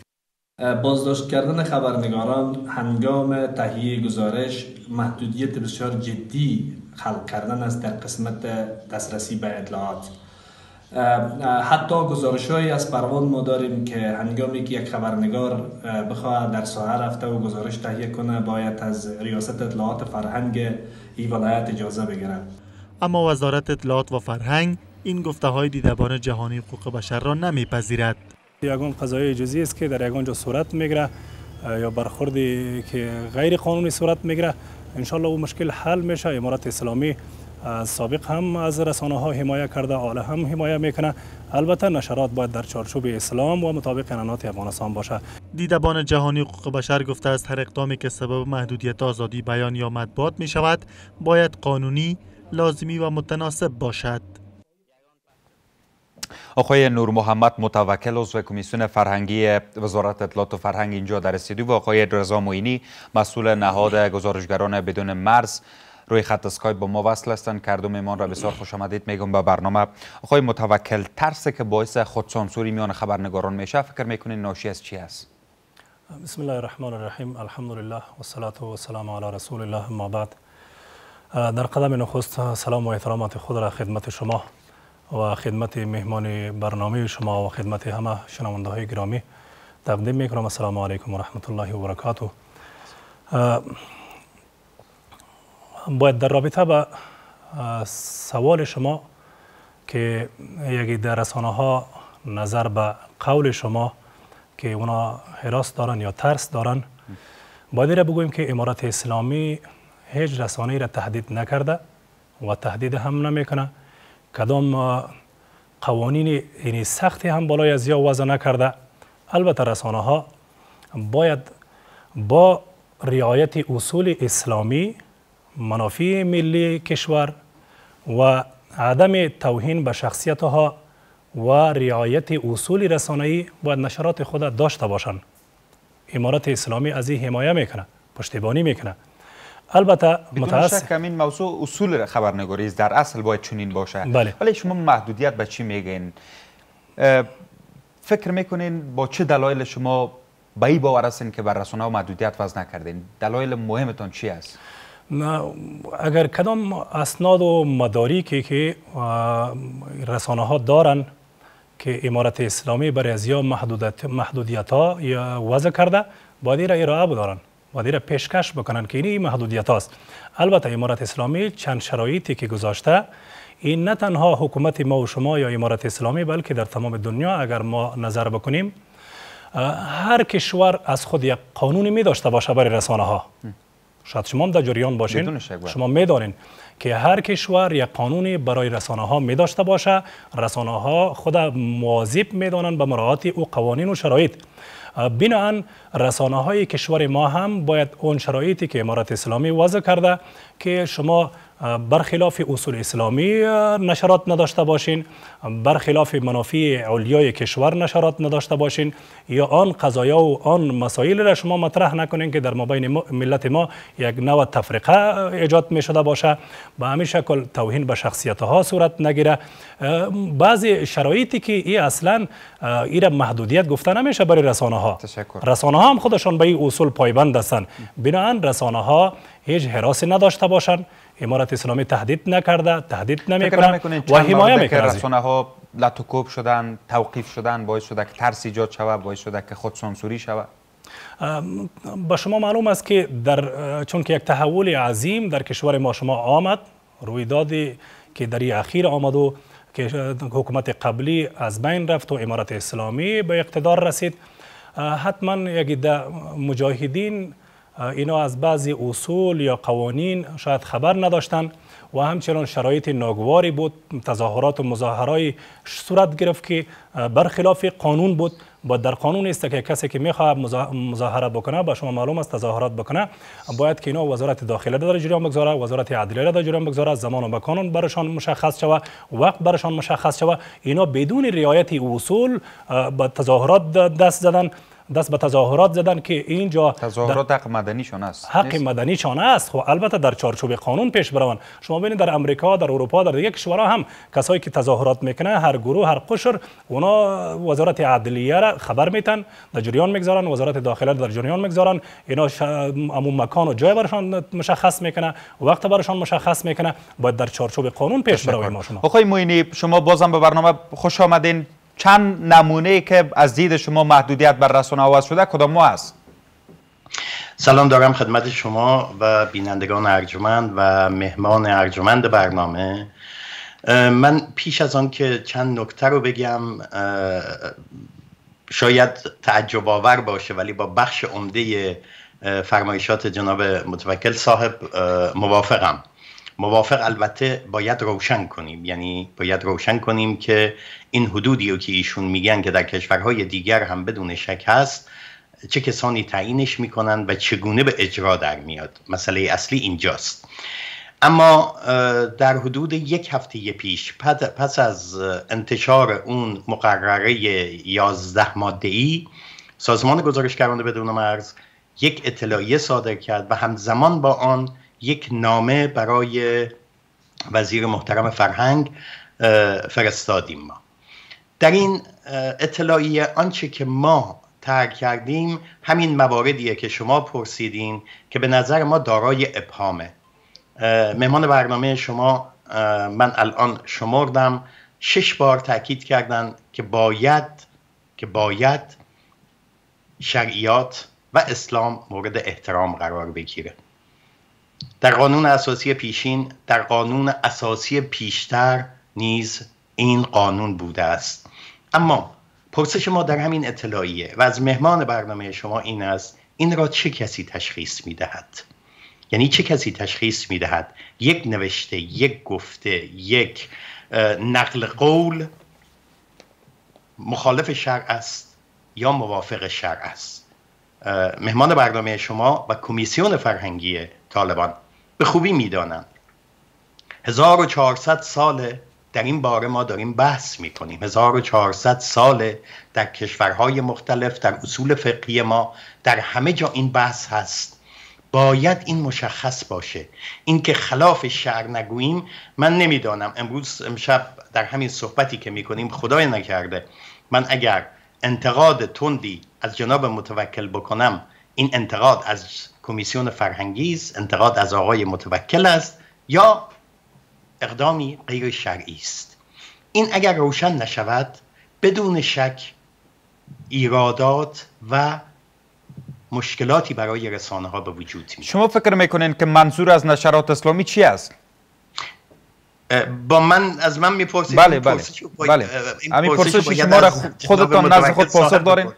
بازداشت کردن خبرنگاران هنگام تهیه گزارش محدودیت بسیار جدی خلق کردن است در قسمت دسترسی به اطلاعات حتی گزارش از پروان ما داریم که هنگامی که یک خبرنگار بخواهد در ساحه رفته و گزارش تهیه کنه باید از ریاست اطلاعات فرهنگ ای ولایت اجازه بگیرند. اما وزارت اطلاعات و فرهنگ این گفته های دیدبان جهانی حقوق بشر را نمیپذیرد یگان قضای جزی است که در یگان جا صورت میگره یا برخوردی که غیر قانونی صورت میگره انشالله او مشکل حل میشه امارات اسلامی سابق هم از رسانه ها حمایه کرده آله هم حمایه میکنه البته نشرات باید در چارچوب اسلام و مطابق قوانین افغانستان باشه دیدبان جهانی حقوق بشر گفته است هر اقدامی که سبب محدودیت آزادی بیان یا مطبوعات می باید قانونی لازمی و متناسب باشد آقای نور محمد متوکل عضو کمیسیون فرهنگی وزارت اطلاعات و فرهنگ اینجا در دو و آقای رضا موینی مسئول نهاد گزارشگران بدون مرز روی خط اسکایپ با ما وصل هستند کردم ایمان را بسیار خوش آمدید میگم به برنامه آقای متوکل ترس که باعث خودسانسوری میان خبرنگاران میشه فکر میکنین ناشی از چی است بسم الله الرحمن الرحیم و و سلام علی رسول الله ما در قدم نخست سلام و احترامات خود را خدمت شما و خدمت مهمان برنامه شما و خدمت همه شنونده های گرامی تقدیم میکنم. السلام علیکم و رحمت الله و برکاته باید در رابطه به سوال شما که یکی در رسانه ها نظر به قول شما که اونا حراس دارن یا ترس دارن باید را بگوییم که امارت اسلامی هیچ رسانه را تهدید نکرده و تهدید هم نمیکنه کدام قوانین یعنی سختی هم بالای از یا وضع نکرده البته رسانه ها باید با رعایت اصول اسلامی منافع ملی کشور و عدم توهین به شخصیت ها و رعایت اصول رسانه‌ای باید نشرات خود داشته باشند امارت اسلامی از این حمایه میکنه پشتیبانی میکنه البته متاسف شک این موضوع اصول خبرنگاری در اصل باید چنین باشه بله. ولی شما محدودیت به چی میگین فکر میکنین با چه دلایل شما به این باور هستین که بر رسانه و محدودیت وزن نکردین دلایل مهمتان چی است اگر کدام اسناد و مداری که رسانه ها دارن که امارت اسلامی برای از یا محدودیت ها یا وضع کرده باید را ارائه بدارن و دیر پیشکش بکنن که این محدودیت است البته امارت اسلامی چند شرایطی که گذاشته این نه تنها حکومت ما و شما یا امارت اسلامی بلکه در تمام دنیا اگر ما نظر بکنیم هر کشور از خود یک قانونی می داشته باشه برای رسانه ها شاید شما هم در جریان باشین بله. شما میدانین که هر کشور یک قانونی برای رسانه ها می داشته باشه رسانه ها خود مواظب میدانند به مراعات او قوانین و شرایط بناهن رسانه های کشور ما هم باید اون شرایطی که امارت اسلامی وضع کرده که شما برخلاف اصول اسلامی نشرات نداشته باشین برخلاف منافع علیای کشور نشرات نداشته باشین یا آن قضایا و آن مسائل را شما مطرح نکنین که در مبین ملت ما یک نوع تفریقه ایجاد می باشه به همین شکل توهین به شخصیت ها صورت نگیره بعضی شرایطی که ای اصلا ای را محدودیت گفته نمیشه برای رسانه ها تشکر. رسانه ها هم خودشان به این اصول پایبند هستند بناهن رسانه ها هیچ حراسی نداشته باشند امارت اسلامی تهدید نکرده تهدید نمیکنه و حمایه که رسانه ها لاتوکوب شدن توقیف شدن باعث شده که ترس ایجاد شود باعث شده که خود سانسوری شود به شما معلوم است که در چون که یک تحول عظیم در کشور ما شما آمد رویدادی که در اخیر آمد و که حکومت قبلی از بین رفت و امارت اسلامی به اقتدار رسید حتما یکی در مجاهدین اینا از بعضی اصول یا قوانین شاید خبر نداشتند و همچنان شرایط ناگواری بود تظاهرات و مظاهرهای صورت گرفت که برخلاف قانون بود باید در قانون است که کسی که میخواه مظاهره بکنه به شما معلوم است تظاهرات بکنه باید که اینا وزارت داخله در جریان بگذاره وزارت عدلیه در جریان بگذاره زمان و مکان برشان مشخص شوه وقت برشان مشخص شوه اینا بدون رعایت اصول به تظاهرات دست زدن دست به تظاهرات زدن که اینجا تظاهرات حق مدنیشان است حق مدنیشان است خب البته در چارچوب قانون پیش بروند شما ببینید در امریکا در اروپا در دیگه کشورها هم کسایی که تظاهرات میکنه هر گروه هر قشر اونا وزارت عدلیه را خبر میتن در جریان میگذارن وزارت داخله در جریان میگذارن اینا مکان و جای برشان مشخص میکنه وقت برشان مشخص میکنه باید در چارچوب قانون پیش برویم شما آقای شما بازم به برنامه خوش آمدین چند نمونه که از دید شما محدودیت بر رسانه آواز شده کدام هست سلام دارم خدمت شما و بینندگان ارجمند و مهمان ارجمند برنامه من پیش از آن که چند نکته رو بگم شاید تعجب آور باشه ولی با بخش عمده فرمایشات جناب متوکل صاحب موافقم موافق البته باید روشن کنیم یعنی باید روشن کنیم که این حدودی رو که ایشون میگن که در کشورهای دیگر هم بدون شک هست چه کسانی تعیینش میکنن و چگونه به اجرا در میاد مسئله اصلی اینجاست اما در حدود یک هفته پیش پس از انتشار اون مقرره یازده ماده ای سازمان گزارشگران بدون مرز یک اطلاعیه صادر کرد و همزمان با آن یک نامه برای وزیر محترم فرهنگ فرستادیم ما در این اطلاعیه آنچه که ما ترک کردیم همین مواردیه که شما پرسیدین که به نظر ما دارای ابهامه مهمان برنامه شما من الان شمردم شش بار تاکید کردن که باید که باید شرعیات و اسلام مورد احترام قرار بگیره در قانون اساسی پیشین در قانون اساسی پیشتر نیز این قانون بوده است اما پرسش ما در همین اطلاعیه و از مهمان برنامه شما این است این را چه کسی تشخیص می دهد؟ یعنی چه کسی تشخیص می دهد؟ یک نوشته، یک گفته، یک نقل قول مخالف شرع است یا موافق شرع است مهمان برنامه شما و کمیسیون فرهنگی طالبان به خوبی میدانند 1400 ساله در این باره ما داریم بحث می کنیم 1400 ساله در کشورهای مختلف در اصول فقهی ما در همه جا این بحث هست باید این مشخص باشه اینکه خلاف شعر نگوییم من نمیدانم امروز امشب در همین صحبتی که می کنیم خدای نکرده من اگر انتقاد تندی از جناب متوکل بکنم این انتقاد از کمیسیون فرهنگی است انتقاد از آقای متوکل است یا اقدامی غیر شرعی است این اگر روشن نشود بدون شک ایرادات و مشکلاتی برای رسانه ها به وجود میاد شما فکر میکنین که منظور از نشرات اسلامی چی است با من از من میپرسید بله بله بله همین پرسش شما را خودتان نزد خود پاسخ دارین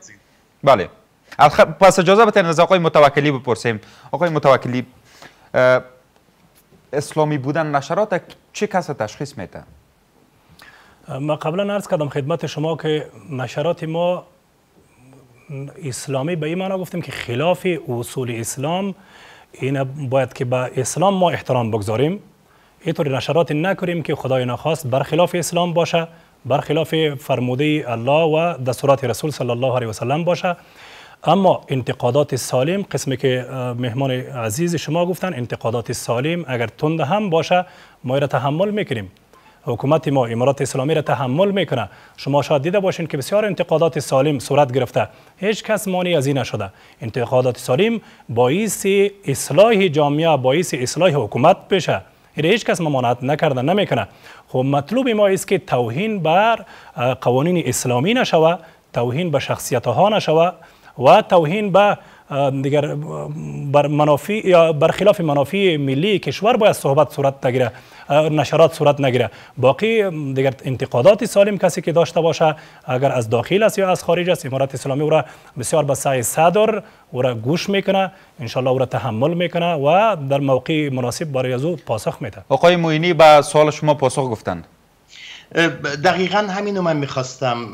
بله الخ... پس اجازه بتین از آقای متوکلی بپرسیم آقای متوکلی اسلامی بودن نشرات چه کس تشخیص میده ما قبلا عرض کردم خدمت شما که نشرات ما اسلامی به این معنا گفتیم که خلاف اصول اسلام این باید که به با اسلام ما احترام بگذاریم اینطوری نشرات نکنیم که خدای نخواست برخلاف اسلام باشه برخلاف فرموده الله و دستورات رسول صلی الله علیه و سلم باشه اما انتقادات سالم قسمی که مهمان عزیز شما گفتن انتقادات سالم اگر تند هم باشه ما را تحمل میکنیم حکومت ما امارات اسلامی را تحمل میکنه شما شاید دیده باشین که بسیار انتقادات سالم صورت گرفته هیچ کس مانی از این نشده انتقادات سالم باعث اصلاح جامعه باعث اصلاح حکومت بشه یعنی هیچ کس ممانعت نکرده نمیکنه خب مطلوب ما است که توهین بر قوانین اسلامی نشوه توهین به شخصیت ها نشوه و توهین به دیگر بر منافع یا برخلاف منافع ملی کشور باید صحبت صورت نگیره نشرات صورت نگیره باقی دیگر انتقادات سالم کسی که داشته باشه اگر از داخل است یا از خارج است امارت اسلامی او را بسیار به سعی صدر او گوش میکنه ان او را تحمل میکنه و در موقع مناسب برای از او پاسخ میده آقای موینی به سوال شما پاسخ گفتند دقیقا همینو من میخواستم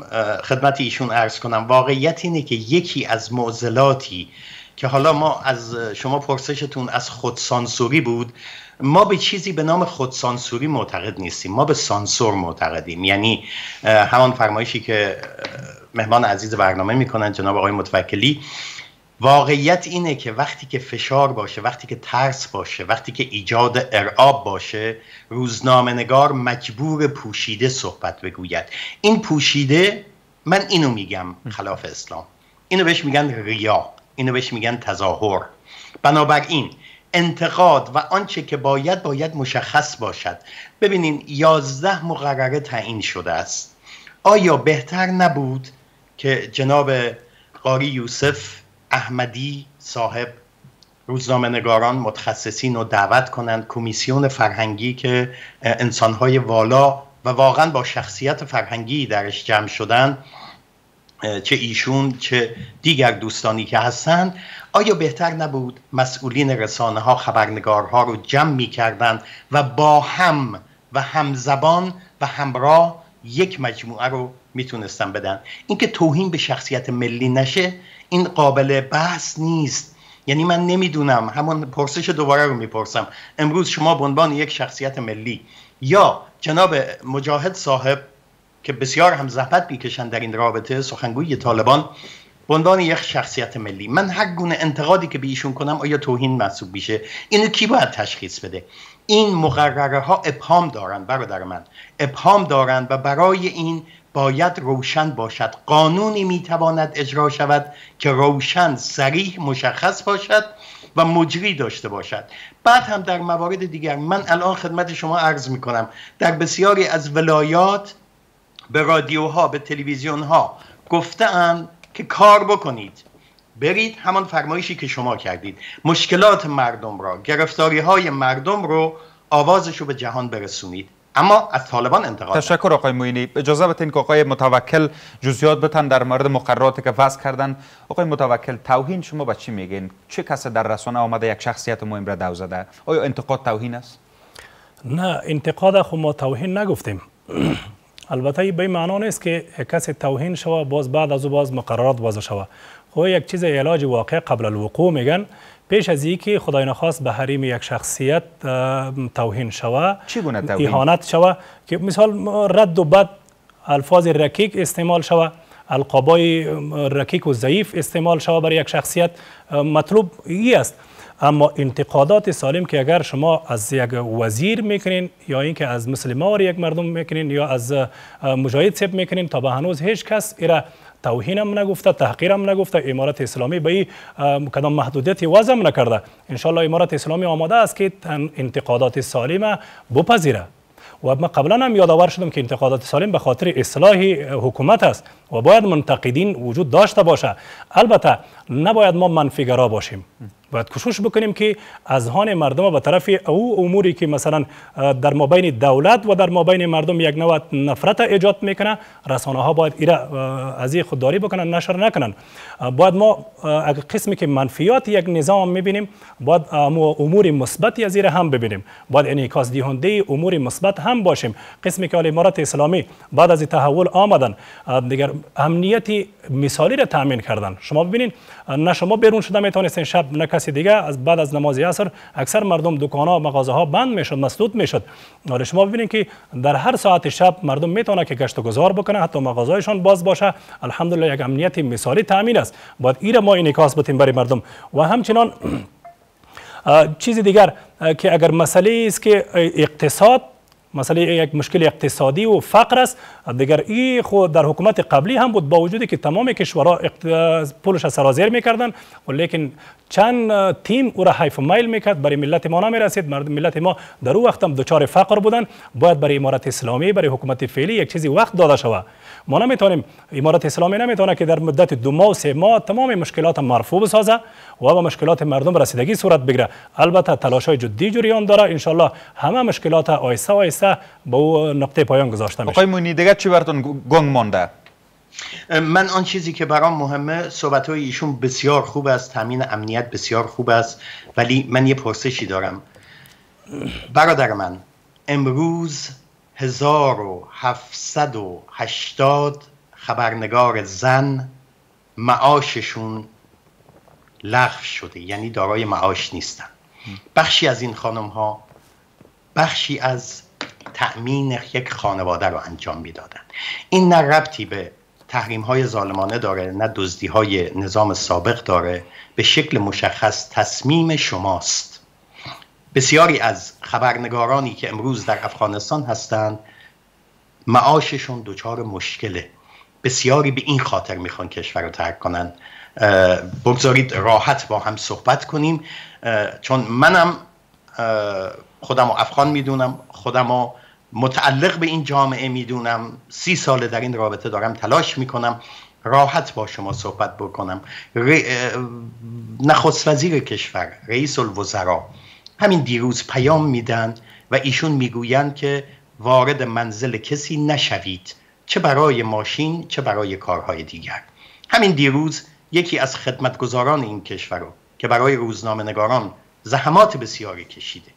خدمت ایشون عرض کنم واقعیت اینه که یکی از معضلاتی که حالا ما از شما پرسشتون از خودسانسوری بود ما به چیزی به نام خودسانسوری معتقد نیستیم ما به سانسور معتقدیم یعنی همان فرمایشی که مهمان عزیز برنامه میکنن جناب آقای متوکلی واقعیت اینه که وقتی که فشار باشه وقتی که ترس باشه وقتی که ایجاد ارعاب باشه روزنامه نگار مجبور پوشیده صحبت بگوید این پوشیده من اینو میگم خلاف اسلام اینو بهش میگن ریا اینو بهش میگن تظاهر بنابراین انتقاد و آنچه که باید باید مشخص باشد ببینین یازده مقرره تعیین شده است آیا بهتر نبود که جناب قاری یوسف احمدی صاحب روزنامه نگاران متخصصین رو دعوت کنند کمیسیون فرهنگی که انسانهای والا و واقعا با شخصیت فرهنگی درش جمع شدن چه ایشون چه دیگر دوستانی که هستند آیا بهتر نبود مسئولین رسانه ها خبرنگارها رو جمع می کردند و با هم و همزبان و همراه یک مجموعه رو میتونستن بدن اینکه توهین به شخصیت ملی نشه این قابل بحث نیست یعنی من نمیدونم همون پرسش دوباره رو میپرسم امروز شما به عنوان یک شخصیت ملی یا جناب مجاهد صاحب که بسیار هم زحمت میکشند در این رابطه سخنگوی طالبان به عنوان یک شخصیت ملی من هر گونه انتقادی که به ایشون کنم آیا توهین محسوب میشه اینو کی باید تشخیص بده این مقرره ها ابهام دارند برادر من ابهام دارند و برای این باید روشن باشد قانونی میتواند اجرا شود که روشن سریح مشخص باشد و مجری داشته باشد بعد هم در موارد دیگر من الان خدمت شما عرض میکنم در بسیاری از ولایات به رادیوها به تلویزیونها گفتهاند که کار بکنید برید همان فرمایشی که شما کردید مشکلات مردم را گرفتاری های مردم رو آوازش رو به جهان برسونید اما از طالبان انتقاد تشکر آقای موینی اجازه بدین که آقای متوکل جزئیات بتن در مورد مقرراتی که وضع کردن آقای متوکل توهین شما با چی میگین چه کسی در رسانه آمده یک شخصیت مهم را دو زده آیا انتقاد توهین است نه انتقاد خود خب ما توهین نگفتیم البته به معنا نیست که کسی توهین شوه باز بعد از او باز مقررات وضع شوه خو خب یک چیز علاج واقع قبل الوقوع میگن پیش از اینکه خدای نخواست به حریم یک شخصیت توهین شوه گونه توهین شوه که مثال رد و بد الفاظ رکیک استعمال شوه القابای رکیک و ضعیف استعمال شوه برای یک شخصیت مطلوب ای است اما انتقادات سالم که اگر شما از یک وزیر میکنین یا اینکه از مسلمان یک مردم میکنین یا از مجاهد سب میکنین تا به هنوز هیچ کس ایره توهین هم نگفته تحقیر هم نگفته امارت اسلامی به این کدام محدودیت وضع نکرده انشالله امارت اسلامی آماده است که انتقادات سالم بپذیره و من قبلا هم یادآور شدم که انتقادات سالم به خاطر اصلاح حکومت است و باید منتقدین وجود داشته باشه البته نباید ما منفیگرا باشیم باید کوشش بکنیم که از هان مردم به طرف او اموری که مثلا در مابین دولت و در مابین مردم یک نوع نفرت ایجاد میکنه رسانه ها باید ایره از این خودداری بکنن نشر نکنن باید ما قسمی که منفیات یک نظام میبینیم باید امور مثبتی از ایره هم ببینیم باید انعکاس دهنده امور مثبت هم باشیم قسمی که امارات اسلامی بعد از تحول آمدن دیگر امنیتی مثالی را تامین کردن شما ببینید نه شما بیرون شده میتونستین شب نه کسی دیگه از بعد از نماز عصر اکثر مردم دکان ها مغازه ها بند میشد مسدود میشد نه آره، شما ببینید که در هر ساعت شب مردم میتونه که گشت و گذار بکنه حتی مغازهایشان باز باشه الحمدلله یک امنیتی مثالی تامین است باید ایره ما انعکاس بتیم برای مردم و همچنان چیزی دیگر که اگر مسئله است که اقتصاد مسئله یک مشکل اقتصادی و فقر است دیگر ای خود در حکومت قبلی هم بود با وجودی که تمام کشورها پولش سرازیر میکردن لیکن چند تیم او را حیف میل میکرد برای ملت ما نمیرسید ملت ما در او وقت هم دوچار فقر بودن باید برای امارت اسلامی برای حکومت فعلی یک چیزی وقت داده شود ما نمیتونیم امارت اسلامی نمیتونه که در مدت دو ماه و سه ماه تمام مشکلات مرفوع بسازه و با مشکلات مردم رسیدگی صورت بگیره البته تلاش های جدی جریان داره ان همه مشکلات آیسته آیسته به او نقطه پایان گذاشته میشه چی براتون گنگ مانده من آن چیزی که برام مهمه صحبت های ایشون بسیار خوب است تامین امنیت بسیار خوب است ولی من یه پرسشی دارم برادر من امروز 1780 خبرنگار زن معاششون لغو شده یعنی دارای معاش نیستن بخشی از این خانم ها بخشی از تأمین یک خانواده رو انجام میدادند این نه ربطی به تحریم های ظالمانه داره نه دزدی های نظام سابق داره به شکل مشخص تصمیم شماست بسیاری از خبرنگارانی که امروز در افغانستان هستند معاششون دچار مشکله بسیاری به این خاطر میخوان کشور رو ترک کنن بگذارید راحت با هم صحبت کنیم چون منم خودم و افغان میدونم خودم رو متعلق به این جامعه میدونم سی ساله در این رابطه دارم تلاش میکنم راحت با شما صحبت بکنم نخست وزیر کشور رئیس الوزرا همین دیروز پیام میدن و ایشون میگویند که وارد منزل کسی نشوید چه برای ماشین چه برای کارهای دیگر همین دیروز یکی از خدمتگزاران این کشور رو که برای روزنامه نگاران زحمات بسیاری کشیده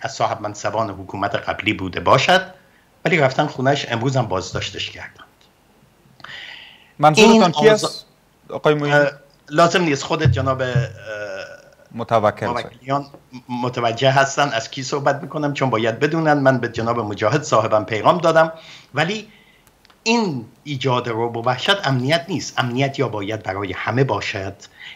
از صاحب منصبان حکومت قبلی بوده باشد ولی رفتن خونهش امروز هم بازداشتش کردند منظورتان کی آز... لازم نیست خودت جناب متوجه هستن از کی صحبت میکنم چون باید بدونن من به جناب مجاهد صاحبم پیغام دادم ولی این ایجاد رو وحشت امنیت نیست امنیت یا باید برای همه باشد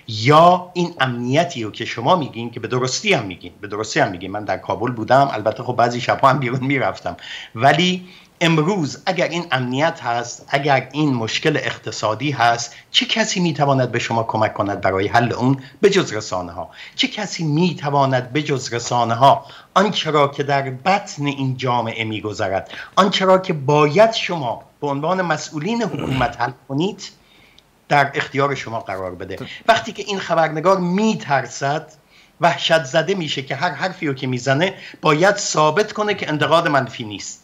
یا این امنیتی رو که شما میگین که به درستی هم میگین به درستی هم میگین من در کابل بودم البته خب بعضی شبها هم بیرون میرفتم ولی امروز اگر این امنیت هست اگر این مشکل اقتصادی هست چه کسی میتواند به شما کمک کند برای حل اون به جز رسانه ها چه کسی میتواند به جز رسانه ها آنچه را که در بطن این جامعه میگذرد آنچه را که باید شما به عنوان مسئولین حکومت حل کنید در اختیار شما قرار بده وقتی که این خبرنگار میترسد وحشت زده میشه که هر حرفی رو که میزنه باید ثابت کنه که انتقاد منفی نیست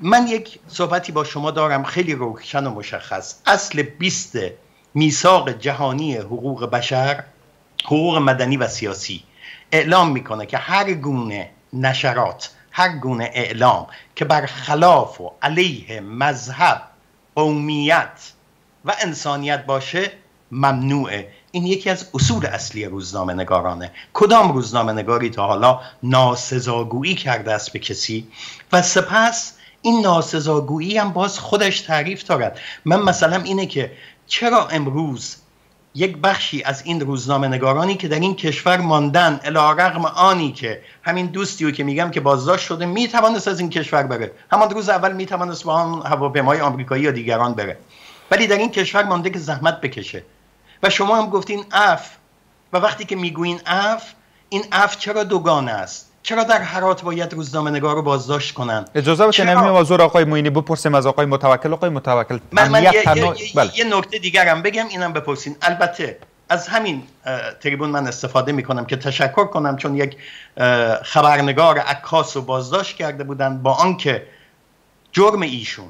من یک صحبتی با شما دارم خیلی روشن و مشخص اصل بیست میثاق جهانی حقوق بشر حقوق مدنی و سیاسی اعلام میکنه که هر گونه نشرات هر گونه اعلام که بر خلاف و علیه مذهب قومیت و انسانیت باشه ممنوعه این یکی از اصول اصلی روزنامه نگارانه کدام روزنامه نگاری تا حالا ناسزاگویی کرده است به کسی و سپس این ناسزاگویی هم باز خودش تعریف دارد من مثلا اینه که چرا امروز یک بخشی از این روزنامه نگارانی که در این کشور ماندن الا رغم آنی که همین دوستی رو که میگم که بازداشت شده میتوانست از این کشور بره همان روز اول میتوانست با آن هواپیمای آمریکایی یا دیگران بره ولی در این کشور مانده که زحمت بکشه و شما هم گفتین اف و وقتی که میگوین اف این اف چرا دوگانه است چرا در حرات باید روزنامه نگار رو بازداشت کنن اجازه بده نمیدونم از آقای موینی بپرسیم از آقای متوکل آقای متوکل من, یه, تنو... بله. یه, نکته دیگرم بگم اینم بپرسین البته از همین تریبون من استفاده می کنم که تشکر کنم چون یک خبرنگار عکاس رو بازداشت کرده بودن با آنکه جرم ایشون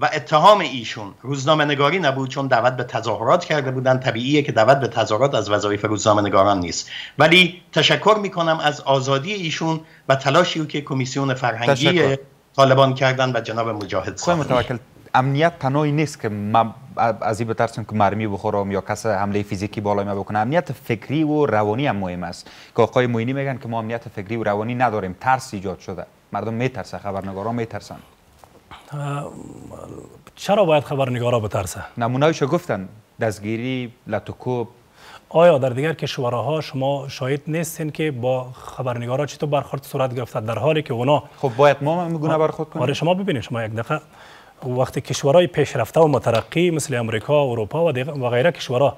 و اتهام ایشون روزنامه نگاری نبود چون دعوت به تظاهرات کرده بودن طبیعیه که دعوت به تظاهرات از وظایف روزنامه نگاران نیست ولی تشکر میکنم از آزادی ایشون و تلاشی که کمیسیون فرهنگی طالبان کردن و جناب مجاهد متوکل امنیت تنهایی نیست که ما از این بترسیم که مرمی بخورم یا کس حمله فیزیکی بالای ما بکنه امنیت فکری و روانی هم مهم است که آقای موینی میگن که ما امنیت فکری و روانی نداریم ترس ایجاد شده مردم میترسه خبرنگاران میترسن چرا باید خبرنگارا بترسه نمونایشو گفتن دستگیری لطکوب آیا در دیگر کشورها شما شاید نیستین که با خبرنگارا تو برخورد صورت گرفته در حالی که اونا خب باید ما هم برخورد کنیم آره شما ببینید شما یک دقیقه وقتی کشورهای پیشرفته و مترقی مثل امریکا اروپا و, و غیره کشورها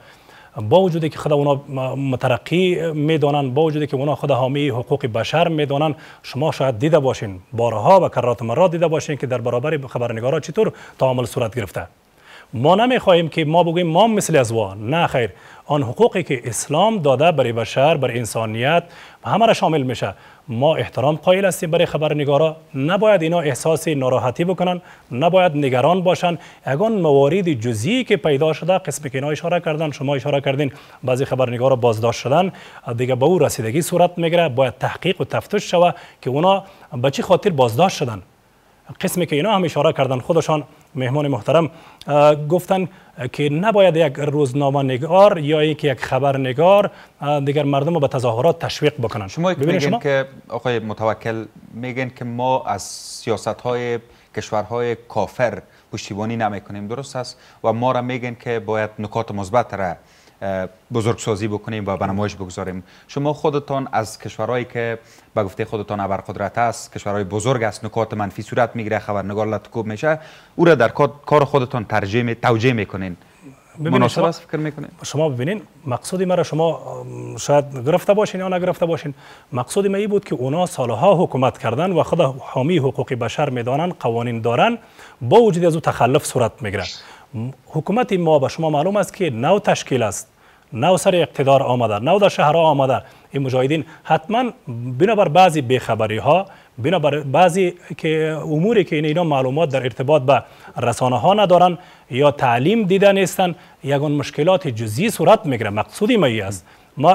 با وجودی که خدا اونا مترقی میدانن با وجودی که اونا خدا حامی حقوق بشر میدانن شما شاید دیده باشین بارها و کرات مرات دیده باشین که در برابر خبرنگارا چطور تعامل صورت گرفته ما نمیخواهیم که ما بگوییم ما مثل از وا نه خیر آن حقوقی که اسلام داده برای بشر بر انسانیت همه را شامل میشه ما احترام قائل هستیم برای خبرنگارا نباید اینا احساس ناراحتی بکنن نباید نگران باشن اگر موارد جزئی که پیدا شده قسمی که اینا اشاره کردن شما اشاره کردین بعضی خبرنگارا بازداشت شدن دیگه به او رسیدگی صورت میگیره باید تحقیق و تفتش شوه که اونا به چی خاطر بازداشت شدن قسمی که اینا هم اشاره کردن خودشان مهمان محترم گفتن که نباید یک روزنامه نگار یا یک یک خبرنگار دیگر مردم رو به تظاهرات تشویق بکنن شما شما؟ که آقای متوکل میگن که ما از سیاست های کشورهای کافر پشتیبانی نمیکنیم درست است و ما را میگن که باید نکات مثبت را بزرگسازی بکنیم و به بگذاریم شما خودتان از کشورهایی که به گفته خودتان ابرقدرت است کشورهای بزرگ است نکات منفی صورت میگیره خبرنگار لطکوب میشه او را در کار خودتان ترجیح توجیه میکنین مناسب است فکر میکنین شما ببینین مقصود را شما شاید گرفته باشین یا نگرفته باشین مقصود ما این بود که اونا سالها حکومت کردن و خود حامی حقوق بشر میدانن قوانین دارن با وجود از او تخلف صورت میگیره حکومت ما به شما معلوم است که نو تشکیل است نو سر اقتدار آمده نو در شهرها آمده این مجاهدین حتما بنابر بعضی بخبری ها بنابر بعضی که اموری که اینا معلومات در ارتباط به رسانه ها ندارن یا تعلیم دیده نیستن یگون مشکلات جزی صورت میگره مقصودی ما است ما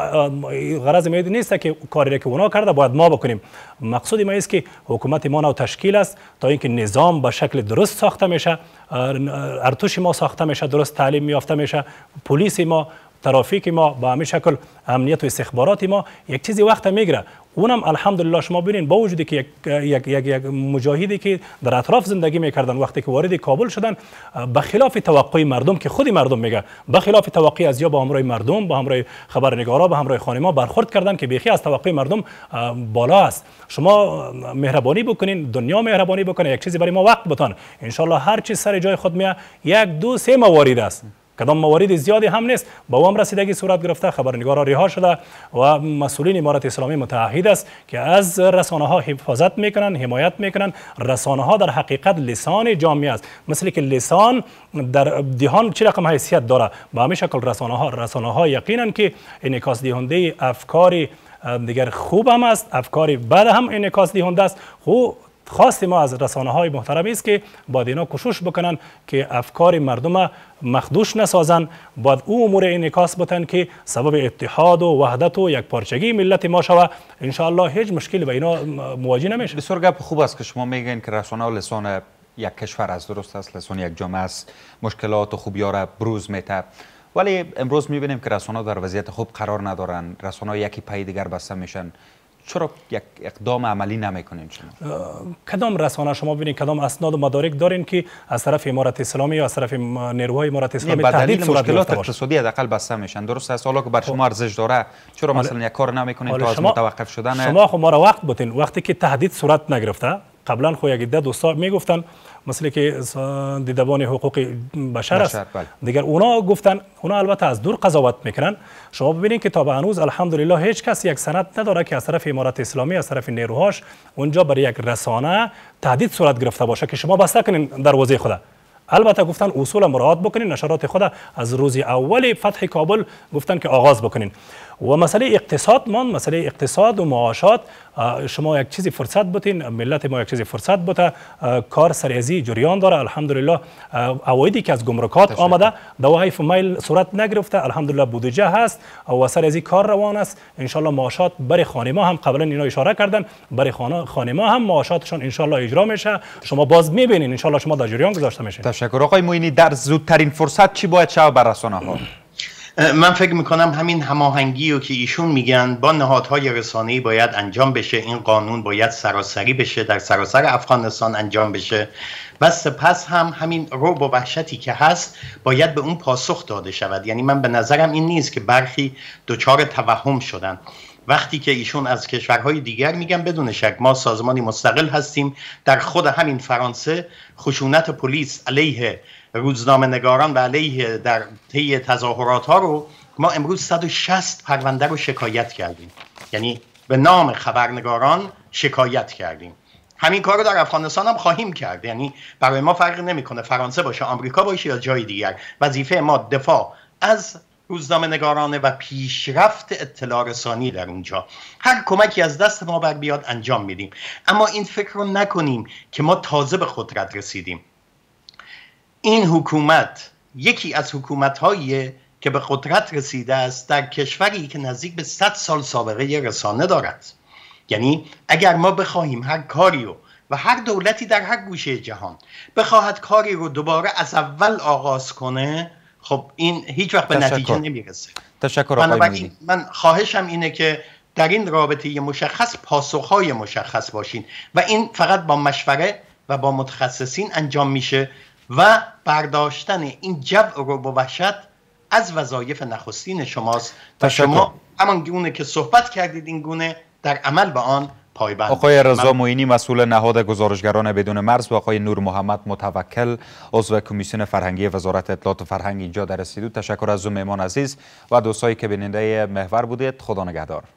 غرض ما نیست که کاری را که اونا کرده باید ما بکنیم مقصود ما است که حکومت ما نو تشکیل است تا اینکه نظام به شکل درست ساخته میشه ارتش ما ساخته میشه درست تعلیم میافته میشه پلیس ما ترافیک ما به همین شکل امنیت و استخبارات ما یک چیزی وقت میگره اونم الحمدلله شما ببینین با وجودی که یک یک یک, یک مجاهدی که در اطراف زندگی میکردن وقتی که وارد کابل شدن خلاف توقع مردم که خودی مردم میگه خلاف توقع از یا با همراه مردم با همراه خبرنگارا با همراه خانما برخورد کردن که بیخی از توقع مردم بالا است شما مهربانی بکنین دنیا مهربانی بکنه یک چیزی برای ما وقت بتان ان هر چیز سر جای خود میه یک دو سه موارد است کدام موارد زیادی هم نیست با وام رسیدگی صورت گرفته خبرنگارا رها شده و مسئولین امارت اسلامی متعهد است که از رسانه ها حفاظت میکنن حمایت میکنن رسانه ها در حقیقت لسان جامعه است مثل که لسان در دهان چه رقم حیثیت داره به همین شکل رسانه ها رسانه ها یقینا که انعکاس دهنده افکار دیگر خوب هم است افکار بعد هم انعکاس دهنده است خو خواست ما از رسانه های محترم است که باید اینا کوشش بکنن که افکار مردم مخدوش نسازن باید او امور انعکاس بتن که سبب اتحاد و وحدت و یک پارچگی ملت ما شوه ان هیچ مشکل به اینا مواجه نمیشه بسیار گپ خوب است که شما میگین که رسانه و لسان یک کشور از درست است لسان یک جامعه است مشکلات و خوبی را بروز میته ولی امروز میبینیم که رسانه در وضعیت خوب قرار ندارن رسانه یکی پای دیگر بسته میشن چرا یک اقدام عملی نمیکنین شما کدام رسانه شما ببینید کدام اسناد و مدارک دارین که از طرف امارت اسلامی یا از طرف نیروهای امارت اسلامی تهدید صورت مشکلات اقتصادی حداقل بسته میشن درست است حالا که بر خب. شما ارزش داره چرا مثلا یک کار نمیکنین تا از متوقف شدن شما خود خب ما را وقت بودین وقتی که تهدید صورت نگرفته قبلا خو خب یک ده دوستا میگفتن مثل که دیدبان حقوق بشر است بله. دیگر اونا گفتن اونا البته از دور قضاوت میکنن شما ببینید که تا به هنوز الحمدلله هیچ کس یک سند نداره که از طرف امارات اسلامی از طرف نیروهاش اونجا برای یک رسانه تهدید صورت گرفته باشه که شما بسته کنین دروازه خدا البته گفتن اصول مراد بکنین نشرات خود از روز اول فتح کابل گفتن که آغاز بکنین و مسئله اقتصاد من مسئله اقتصاد و معاشات شما یک چیزی فرصت بودین ملت ما یک چیزی فرصت بوده کار سریزی جریان داره الحمدلله اوایدی که از گمرکات آمده دوحیف میل صورت نگرفته الحمدلله بودجه هست و سریزی کار روان است ان معاشات برای خانه ما هم قبلا اینا اشاره کردن برای خانه خانه ما هم معاشاتشان ان اجرا میشه شما باز میبینین ان شما در جریان گذاشته میشین تشکر آقای معینی در زودترین فرصت چی باید شود بر رسانه ها من فکر میکنم همین هماهنگی رو که ایشون میگن با نهادهای رسانه‌ای باید انجام بشه این قانون باید سراسری بشه در سراسر افغانستان انجام بشه و سپس هم همین روب و وحشتی که هست باید به اون پاسخ داده شود یعنی من به نظرم این نیست که برخی دچار توهم شدن وقتی که ایشون از کشورهای دیگر میگن بدون شک ما سازمانی مستقل هستیم در خود همین فرانسه خشونت پلیس علیه روزنامه نگاران و علیه در طی تظاهرات ها رو ما امروز 160 پرونده رو شکایت کردیم یعنی به نام خبرنگاران شکایت کردیم همین کار رو در افغانستان هم خواهیم کرد یعنی برای ما فرقی نمیکنه فرانسه باشه آمریکا باشه یا جای دیگر وظیفه ما دفاع از روزنامه نگارانه و پیشرفت اطلاع رسانی در اونجا هر کمکی از دست ما بر بیاد انجام میدیم اما این فکر رو نکنیم که ما تازه به قدرت رسیدیم این حکومت یکی از حکومت که به قدرت رسیده است در کشوری که نزدیک به 100 سال سابقه رسانه دارد یعنی اگر ما بخواهیم هر کاری رو و هر دولتی در هر گوشه جهان بخواهد کاری رو دوباره از اول آغاز کنه خب این هیچ وقت به نتیجه نمیرسه تشکر آقای من خواهشم اینه که در این رابطه مشخص پاسخهای مشخص باشین و این فقط با مشوره و با متخصصین انجام میشه و برداشتن این جبع رو با وحشت از وظایف نخستین شماست و شما همان گونه که صحبت کردید این گونه در عمل به آن پایبند آقای رضا من... معینی مسئول نهاد گزارشگران بدون مرز و آقای نور محمد متوکل عضو کمیسیون فرهنگی وزارت اطلاعات و فرهنگ اینجا در استودیو تشکر از او مهمان عزیز و دوستایی که بیننده محور بودید خدا نگهدار